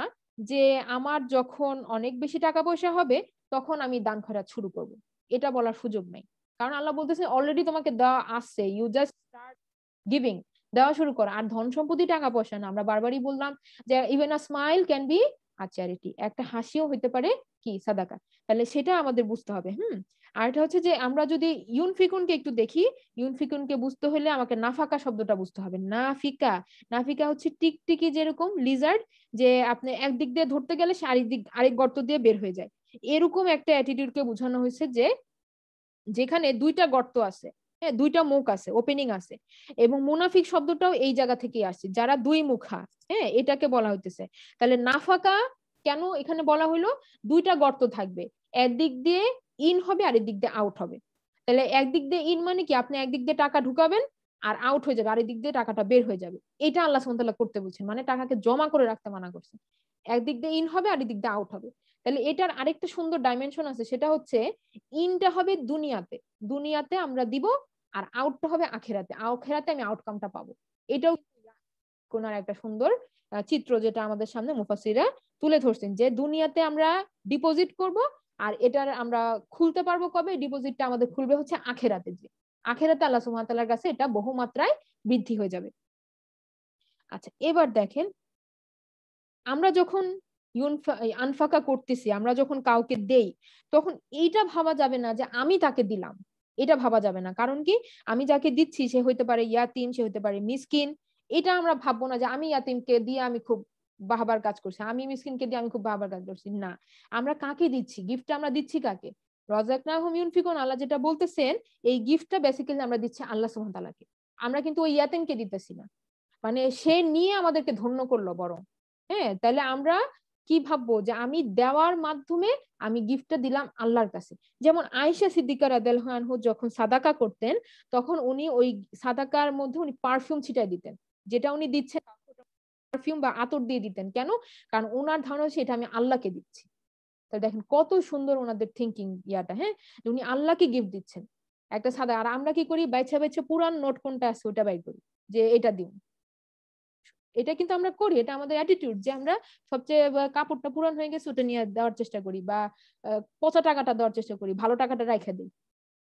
যে আমার যখন অনেক বেশি টাকা পয়সা হবে তখন আমি দান খরচ শুরু করবো এটা বলার সুযোগ নেই কারণ আল্লাহ বলতেছে অলরেডি তোমাকে দেওয়া আসছে ইউ জাস্ট স্টার্ট গিভিং দেওয়া শুরু করো আর ধন সম্পত্তি টাকা পয়সা না আমরা বারবারই বললাম যে even a smile can be আর চ্যারিটি একটা হাসিও হতে পারে কি সাদাকা তাহলে সেটা আমাদের বুঝতে হবে হুম আর এটা হচ্ছে যে আমরা যদি ইউনফিকুনকে একটু দেখি ইউনফিকুনকে বুঝতে হলে আমাকে নাফাকা শব্দটা বুঝতে হবে নাফিকা নাফিকা হচ্ছে টিকটিকি যেরকম লিজার্ড যে আপনি একদিক দিয়ে ধরতে গেলে সে আরেক দিক আরেক গর্ত দিয়ে বের হয়ে যায় এরকম একটা কে বোঝানো হয়েছে যে যেখানে দুইটা গর্ত আছে হ্যাঁ দুইটা মুখ আছে ওপেনিং আছে এবং মুনাফিক শব্দটাও এই জায়গা থেকে আসছে যারা দুই মুখা হ্যাঁ এটাকে বলা হইতেছে তাহলে নাফাকা কেন এখানে বলা হলো দুইটা গর্ত থাকবে একদিক দিয়ে ইন হবে আর এদিক দিয়ে আউট হবে তাহলে একদিক দিয়ে ইন মানে কি আপনি একদিক দিয়ে টাকা ঢুকাবেন আর আউট হয়ে যাবে আর এদিক দিয়ে টাকাটা বের হয়ে যাবে এটা আল্লাহ সন্তাল্লাহ করতে বলছেন মানে টাকাকে জমা করে রাখতে মানা করছে একদিক দিয়ে ইন হবে আর এদিক দিয়ে আউট হবে তাহলে এটার আরেকটা সুন্দর ডাইমেনশন আছে সেটা হচ্ছে ইনটা হবে দুনিয়াতে দুনিয়াতে আমরা দিব আর আউটটা হবে আখেরাতে আখেরাতে আমি আউটকামটা পাবো এটাও কোনার একটা সুন্দর চিত্র যেটা আমাদের সামনে মুফাসিরা তুলে ধরছেন যে দুনিয়াতে আমরা ডিপোজিট করব আর এটার আমরা খুলতে পারবো কবে ডিপোজিটটা আমাদের খুলবে হচ্ছে আখেরাতে যে আখেরাতে আল্লাহ সুহামতাল্লার কাছে এটা বহুমাত্রায় বৃদ্ধি হয়ে যাবে আচ্ছা এবার দেখেন আমরা যখন আনফাকা করতেছি আমরা যখন কাউকে দেই তখন এইটা ভাবা যাবে না যে আমি তাকে দিলাম এটা ভাবা যাবে না কারণ কি আমি যাকে দিচ্ছি সে হইতে পারে ইয়াতিম সে হইতে পারে মিসকিন এটা আমরা ভাববো না যে আমি ইয়াতিমকে দিয়ে আমি খুব বাহাবার কাজ করছি আমি মিসকিনকে দিয়ে আমি খুব বাহাবার কাজ করছি না আমরা কাকে দিচ্ছি গিফট আমরা দিচ্ছি কাকে রজাক না ইউনফিকন আল্লাহ যেটা বলতেছেন এই গিফটটা বেসিক্যালি আমরা দিচ্ছি আল্লাহ সুহান তালাকে আমরা কিন্তু ওই ইয়াতিমকে দিতেছি না মানে সে নিয়ে আমাদেরকে ধন্য করলো বরং হ্যাঁ তাহলে আমরা কি ভাববো যে আমি দেওয়ার মাধ্যমে আমি গিফটটা দিলাম আল্লাহর কাছে যেমন আয়েশা সিদ্দিকার হানহু যখন সাদাকা করতেন তখন উনি ওই সাদাকার মধ্যে উনি পারফিউম ছিটাই দিতেন যেটা উনি দিচ্ছেন পারফিউম বা আতর দিয়ে দিতেন কেন কারণ ওনার ধারণা সেটা আমি আল্লাহকে দিচ্ছি তাহলে দেখেন কত সুন্দর ওনাদের থিঙ্কিং ইয়াটা হ্যাঁ উনি আল্লাহকে গিফট দিচ্ছেন একটা সাদা আর আমরা কি করি বাইছা বাইছা পুরান নোট কোনটা আছে ওটা বাই করি যে এটা দিন এটা কিন্তু আমরা করি এটা আমাদের অ্যাটিটিউড যে আমরা সবচেয়ে কাপড়টা পুরান হয়ে গেছে ওটা নিয়ে দেওয়ার চেষ্টা করি বা পচা টাকাটা দেওয়ার চেষ্টা করি ভালো টাকাটা রেখে দিই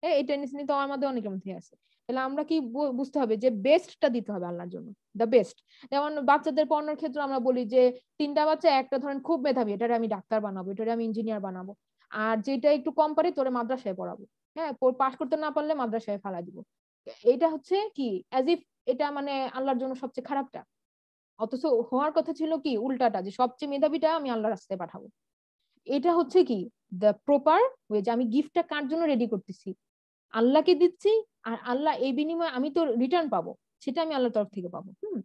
হ্যাঁ এই টেন্ডেন্সি তো আমাদের অনেকের মধ্যে আছে তাহলে আমরা কি বুঝতে হবে যে বেস্টটা দিতে হবে আল্লাহর জন্য দ্য বেস্ট যেমন বাচ্চাদের পণ্যের ক্ষেত্রে আমরা বলি যে তিনটা বাচ্চা একটা ধরেন খুব মেধাবী এটারে আমি ডাক্তার বানাবো এটারে আমি ইঞ্জিনিয়ার বানাবো আর যেটা একটু কম পারি তোরে মাদ্রাসায় পড়াবো হ্যাঁ পাশ করতে না পারলে মাদ্রাসায় ফালা দিব এটা হচ্ছে কি অ্যাজ ইফ এটা মানে আল্লাহর জন্য সবচেয়ে খারাপটা অথচ হওয়ার কথা ছিল কি উল্টাটা যে সবচেয়ে মেধাবীটা আমি আল্লাহর রাস্তায় পাঠাবো এটা হচ্ছে কি দ্য প্রপার ওয়ে যে আমি গিফটটা কার জন্য রেডি করতেছি আল্লাহকে দিচ্ছি আর আল্লাহ এই বিনিময়ে আমি তো রিটার্ন পাবো সেটা আমি আল্লাহর তরফ থেকে পাবো হুম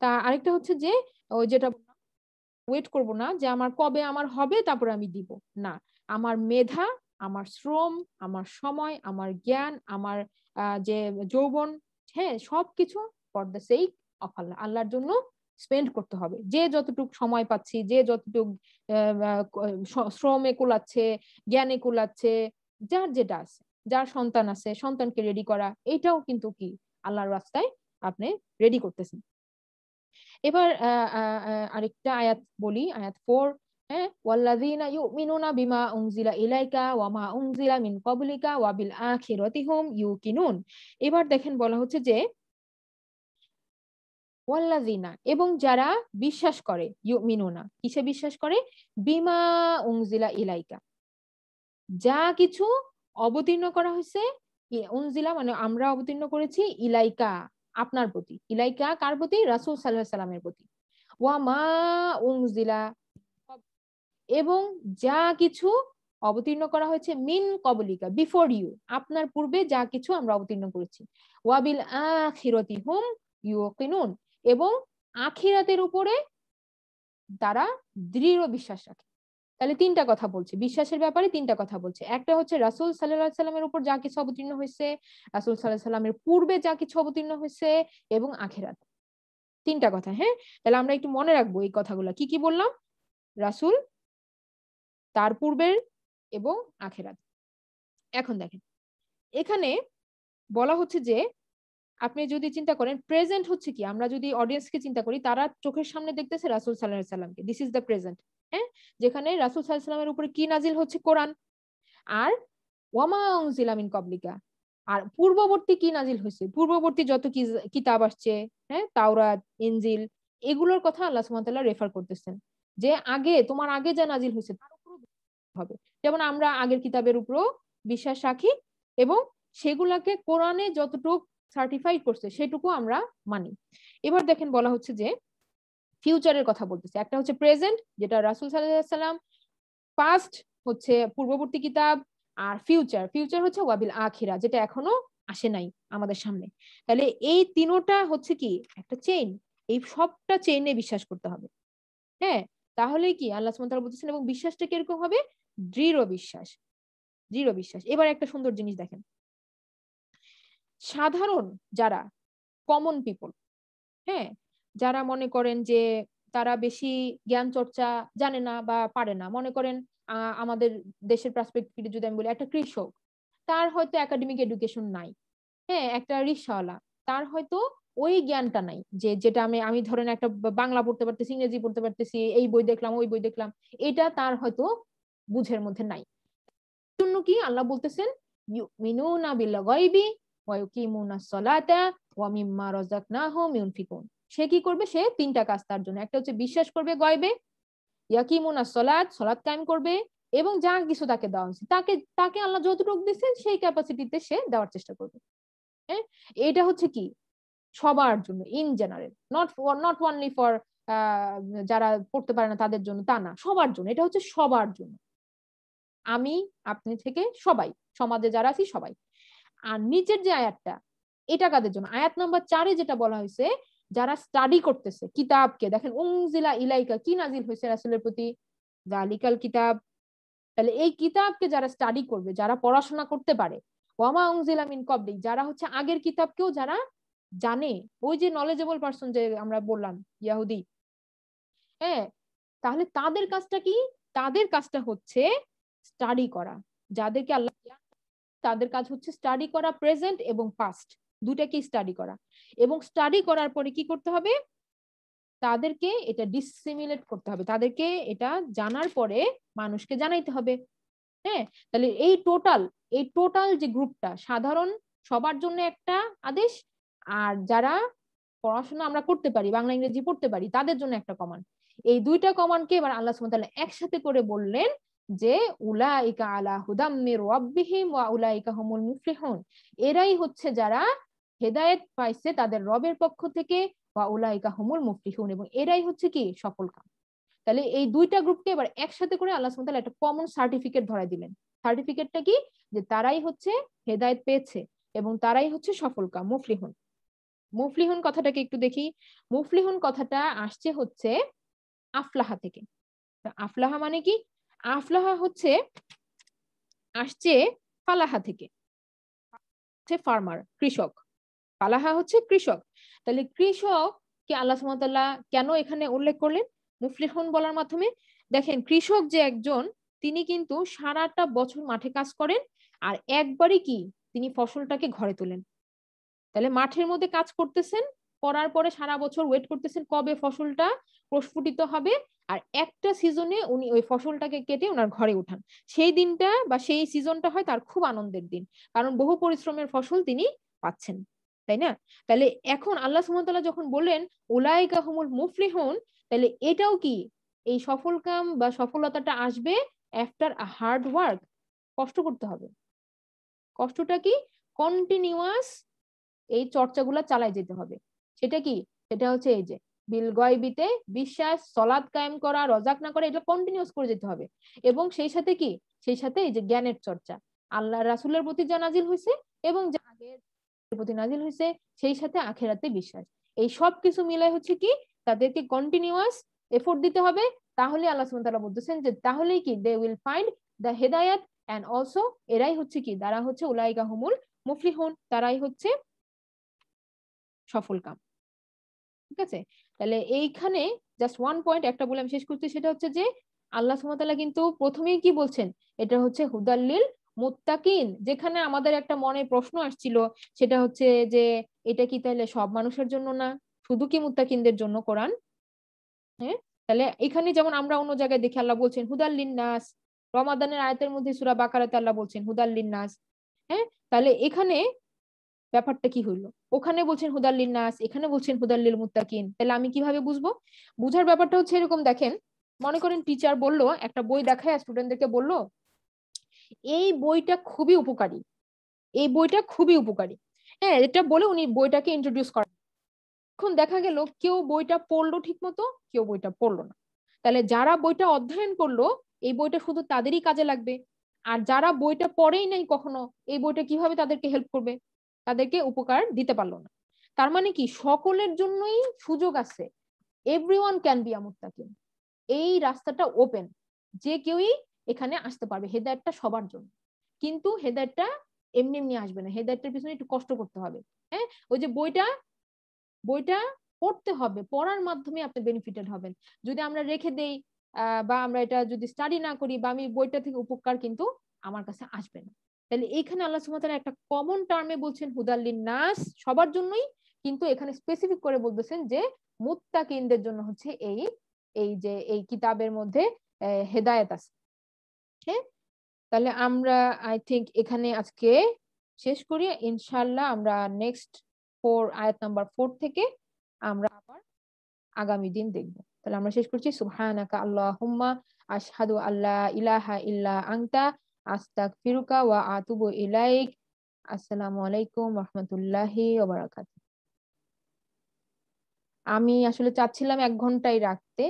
তা আরেকটা হচ্ছে যে ওই যেটা ওয়েট করব না যে আমার কবে আমার হবে তারপরে আমি দিব না আমার মেধা আমার শ্রম আমার সময় আমার জ্ঞান আমার যে যৌবন হ্যাঁ সবকিছু for the sake of Allah আল্লাহর জন্য স্পেন্ড করতে হবে যে যতটুকু সময় পাচ্ছি যে যতটুক শ্রমে কোলাচ্ছে জ্ঞানে কোলাচ্ছে যার যেটা আছে যার সন্তান আছে সন্তানকে রেডি করা এটাও কিন্তু কি আল্লাহর রাস্তায় আপনি রেডি করতেছেন এবার আরেকটা আয়াত বলি আয়াত ফোর হ্যাঁ ওয়াল্লাযীনা ইউমিনুনা বিমা উনজিলা ইলাইকা ওয়া মা উনজিলা মিন ক্বাবলিকা ওয়া বিল আখিরাতি হুম ইউকিনুন এবার দেখেন বলা হচ্ছে যে ওয়াল্লাদিনা এবং যারা বিশ্বাস করে মিনুনা কিসে বিশ্বাস করে বিমা উংজিলা ইলাইকা যা কিছু অবতীর্ণ করা হয়েছে উনজিলা মানে আমরা অবতীর্ণ করেছি ইলাইকা আপনার প্রতি ইলাইকা কার প্রতি রাসুল সাল্লাহ সাল্লামের প্রতি ওয়া মা উংজিলা এবং যা কিছু অবতীর্ণ করা হয়েছে মিন কবলিকা বিফোর ইউ আপনার পূর্বে যা কিছু আমরা অবতীর্ণ করেছি ওয়াবিল আখিরতি হুম ইউকিনুন এবং আখিরাতের উপরে তারা দৃঢ় বিশ্বাস রাখে তাহলে তিনটা কথা বলছে বিশ্বাসের ব্যাপারে তিনটা কথা বলছে একটা হচ্ছে রাসুল সাল্লাহ সাল্লামের উপর যা কিছু অবতীর্ণ হয়েছে রাসুল সাল্লাহ সাল্লামের পূর্বে যা কিছু অবতীর্ণ হয়েছে এবং আখেরাত তিনটা কথা হ্যাঁ তাহলে আমরা একটু মনে রাখবো এই কথাগুলো কি কি বললাম রাসুল তার পূর্বের এবং আখেরাত এখন দেখেন এখানে বলা হচ্ছে যে আপনি যদি চিন্তা করেন প্রেজেন্ট হচ্ছে কি আমরা যদি অডিয়েন্সকে চিন্তা করি তারা চোখের সামনে দেখতেছে রাসুল সাল্লাহ সাল্লামকে দিস ইজ দ্য প্রেজেন্ট হ্যাঁ যেখানে রাসুল সাল সাল্লামের উপরে কি নাজিল হচ্ছে কোরআন আর ওয়ামা ইন কবলিকা আর পূর্ববর্তী কি নাজিল হয়েছে পূর্ববর্তী যত কি কিতাব আসছে হ্যাঁ তাওরাত ইনজিল এগুলোর কথা আল্লাহ সুমতাল্লাহ রেফার করতেছেন যে আগে তোমার আগে যা নাজিল হয়েছে তার উপরও হবে যেমন আমরা আগের কিতাবের উপরও বিশ্বাস রাখি এবং সেগুলাকে কোরআনে যতটুক সার্টিফাইড করছে সেটুকু আমরা মানি এবার দেখেন বলা হচ্ছে যে ফিউচারের কথা বলতেছে একটা হচ্ছে প্রেজেন্ট যেটা রাসুল সাল্লাম পাস্ট হচ্ছে পূর্ববর্তী কিতাব আর ফিউচার ফিউচার হচ্ছে ওয়াবিল আখিরা যেটা এখনো আসে নাই আমাদের সামনে তাহলে এই তিনোটা হচ্ছে কি একটা চেইন এই সবটা চেইনে বিশ্বাস করতে হবে হ্যাঁ তাহলে কি আল্লাহ সুমন্তারা বলতেছেন এবং বিশ্বাসটা কিরকম হবে দৃঢ় বিশ্বাস দৃঢ় বিশ্বাস এবার একটা সুন্দর জিনিস দেখেন সাধারণ যারা কমন পিপল হ্যাঁ যারা মনে করেন যে তারা বেশি জ্ঞান চর্চা জানে না বা পারে না মনে করেন আমাদের দেশের পার্সপেক্টিভ যদি আমি বলি একটা কৃষক তার হয়তো একাডেমিক এডুকেশন নাই হ্যাঁ একটা রিক্সাওয়ালা তার হয়তো ওই জ্ঞানটা নাই যে যেটা আমি আমি ধরেন একটা বাংলা পড়তে পারতেছি ইংরেজি পড়তে পারতেছি এই বই দেখলাম ওই বই দেখলাম এটা তার হয়তো বুঝের মধ্যে নাই জন্য কি আল্লাহ বলতেছেন মিনুনা বিল্লা গয়বি সে কি করবে সে তিনটা কাজ তার জন্য একটা হচ্ছে বিশ্বাস করবে গয়বে ইয়াকিমুনা সলাত সলাত কায়েম করবে এবং যা কিছু তাকে দেওয়া হয়েছে তাকে তাকে আল্লাহ যতটুকু দিচ্ছে সেই ক্যাপাসিটিতে সে দেওয়ার চেষ্টা করবে হ্যাঁ এটা হচ্ছে কি সবার জন্য in general not not only for যারা পড়তে পারে না তাদের জন্য তা না সবার জন্য এটা হচ্ছে সবার জন্য আমি আপনি থেকে সবাই সমাজে যারা আছি সবাই আর নিচের যে আয়াতটা এটা কাদের জন্য আয়াত নাম্বার চারে যেটা বলা হয়েছে যারা স্টাডি করতেছে কিতাবকে দেখেন উংজিলা ইলাইকা কি নাজিল হয়েছে রাসুলের প্রতি গালিকাল কিতাব তাহলে এই কিতাবকে যারা স্টাডি করবে যারা পড়াশোনা করতে পারে ওয়ামা উংজিলা মিন কবলি যারা হচ্ছে আগের কিতাবকেও যারা জানে ওই যে নলেজেবল পার্সন যে আমরা বললাম ইয়াহুদি হ্যাঁ তাহলে তাদের কাজটা কি তাদের কাজটা হচ্ছে স্টাডি করা যাদেরকে আল্লাহ তাদের কাজ হচ্ছে স্টাডি করা প্রেজেন্ট এবং পাস্ট দুটাকেই স্টাডি করা এবং স্টাডি করার পরে কি করতে হবে তাদেরকে এটা ডিসিমিলেট করতে হবে তাদেরকে এটা জানার পরে মানুষকে জানাইতে হবে হ্যাঁ তাহলে এই টোটাল এই টোটাল যে গ্রুপটা সাধারণ সবার জন্য একটা আদেশ আর যারা পড়াশোনা আমরা করতে পারি বাংলা ইংরেজি পড়তে পারি তাদের জন্য একটা কমান এই দুইটা কমানকে এবার আল্লাহ সুমতাল একসাথে করে বললেন যে উলাইকা আলা হুদাম রব্বিহিম ওয়া উলাইকা হুমুল মুফলিহুন এরাই হচ্ছে যারা হেদায়েত পাইছে তাদের রবের পক্ষ থেকে বা উলাইকা হুমুল মুফলিহুন এবং এরাই হচ্ছে কি সফল কাম তাহলে এই দুইটা গ্রুপকে এবার একসাথে করে আল্লাহ সুবহানাহু একটা কমন সার্টিফিকেট ধরাই দিলেন সার্টিফিকেটটা কি যে তারাই হচ্ছে হেদায়েত পেয়েছে এবং তারাই হচ্ছে সফল কাম মুফলিহুন মুফলিহুন কথাটাকে একটু দেখি মুফলিহুন কথাটা আসছে হচ্ছে আফলাহা থেকে আফলাহা মানে কি আফলাহা হচ্ছে আসছে ফালাহা থেকে ফার্মার কৃষক ফালাহা হচ্ছে কৃষক তাহলে কৃষক কি আল্লাহ সুমতাল্লাহ কেন এখানে উল্লেখ করলেন মুফলিহন বলার মাধ্যমে দেখেন কৃষক যে একজন তিনি কিন্তু সারাটা বছর মাঠে কাজ করেন আর একবারই কি তিনি ফসলটাকে ঘরে তোলেন তাহলে মাঠের মধ্যে কাজ করতেছেন করার পরে সারা বছর ওয়েট করতেছেন কবে ফসলটা প্রস্ফুটিত হবে আর একটা সিজনে উনি ওই ফসলটাকে কেটে ওনার ঘরে উঠান সেই দিনটা বা সেই সিজনটা হয় তার খুব আনন্দের দিন কারণ বহু পরিশ্রমের ফসল তিনি পাচ্ছেন তাই না তাহলে এখন আল্লাহ সুমতলা যখন বললেন ওলাইকা হুমুল হন তাহলে এটাও কি এই সফল কাম বা সফলতাটা আসবে আফটার হার্ড ওয়ার্ক কষ্ট করতে হবে কষ্টটা কি কন্টিনিউয়াস এই চর্চাগুলা চালায় যেতে হবে সেটা কি সেটা হচ্ছে এই যে বিল বিশ্বাস সলাদ কায়েম করা রজাক না করা এটা কন্টিনিউস করে যেতে হবে এবং সেই সাথে কি সেই সাথে এই যে জ্ঞানের চর্চা আল্লাহ রাসুলের প্রতি যা নাজিল হয়েছে এবং যা আগের প্রতি নাজিল হয়েছে সেই সাথে আখেরাতে বিশ্বাস এই সব কিছু মিলাই হচ্ছে কি তাদেরকে কন্টিনিউয়াস এফোর্ট দিতে হবে তাহলে আল্লাহ সুবহানাহু বলতেছেন যে তাহলেই কি দে উইল ফাইন্ড দ্য হেদায়াত অ্যান্ড অলসো এরাই হচ্ছে কি তারা হচ্ছে উলাইকা হুমুল মুফলিহুন তারাই হচ্ছে সফল কাম ঠিক আছে তাহলে এইখানে জাস্ট ওয়ান পয়েন্ট একটা বলে আমি শেষ করছি সেটা হচ্ছে যে আল্লাহ সুমতালা কিন্তু প্রথমেই কি বলছেন এটা হচ্ছে হুদাল্লিল মুত্তাকিন যেখানে আমাদের একটা মনে প্রশ্ন আসছিল সেটা হচ্ছে যে এটা কি তাহলে সব মানুষের জন্য না শুধু কি মুত্তাকিনদের জন্য কোরআন হ্যাঁ তাহলে এখানে যেমন আমরা অন্য জায়গায় দেখি আল্লাহ বলছেন হুদাল্লিন নাস রমাদানের আয়তের মধ্যে সুরা বাকারাতে আল্লাহ বলছেন হুদাল্লিন নাস হ্যাঁ তাহলে এখানে ব্যাপারটা কি হইলো ওখানে বলছেন হুদাল্লিল নাস এখানে বলছেন হুদাল্লিল মুত্তাকিন তাহলে আমি কিভাবে বুঝবো বুঝার ব্যাপারটা হচ্ছে এরকম দেখেন মনে করেন টিচার বললো একটা বই দেখায় স্টুডেন্টদেরকে বললো এই বইটা খুবই উপকারী এই বইটা খুবই উপকারী হ্যাঁ এটা বলে উনি বইটাকে ইন্ট্রোডিউস করেন এখন দেখা গেল কেউ বইটা পড়লো ঠিক মতো কেউ বইটা পড়লো না তাহলে যারা বইটা অধ্যয়ন করলো এই বইটা শুধু তাদেরই কাজে লাগবে আর যারা বইটা পড়েই নাই কখনো এই বইটা কিভাবে তাদেরকে হেল্প করবে তাদেরকে উপকার দিতে পারলো না তার মানে কি সকলের জন্যই সুযোগ আছে এভরি ওয়ান ক্যান বি আমি এই রাস্তাটা ওপেন যে কেউই এখানে আসতে পারবে হেদায়তটা সবার জন্য কিন্তু হেদায়তটা এমনি এমনি আসবে না হেদায়তটার পিছনে একটু কষ্ট করতে হবে হ্যাঁ ওই যে বইটা বইটা পড়তে হবে পড়ার মাধ্যমে আপনি বেনিফিটেড হবেন যদি আমরা রেখে দেই বা আমরা এটা যদি স্টাডি না করি বা আমি বইটা থেকে উপকার কিন্তু আমার কাছে আসবে না তাহলে এখানে আল্লাহ সুমাতারা একটা কমন টার্মে বলছেন হুদাল্লিন নাস সবার জন্যই কিন্তু এখানে স্পেসিফিক করে বলতেছেন যে মুত্তা মুত্তাকিনদের জন্য হচ্ছে এই এই যে এই কিতাবের মধ্যে হেদায়ত আছে হ্যাঁ তাহলে আমরা আই থিঙ্ক এখানে আজকে শেষ করি ইনশাল্লাহ আমরা নেক্সট ফোর আয়াত নাম্বার ফোর থেকে আমরা আবার আগামী দিন দেখব তাহলে আমরা শেষ করছি সুবহানাকা আল্লাহুম্মা আশহাদু আল্লাহ ইলাহা ইল্লা আংতা আস্তাক ফিরুকা ওয়া আতুবু ইলাইক আসসালামু আলাইকুম রহমতুল্লাহি ওবরাকাত আমি আসলে চাচ্ছিলাম এক ঘন্টাই রাখতে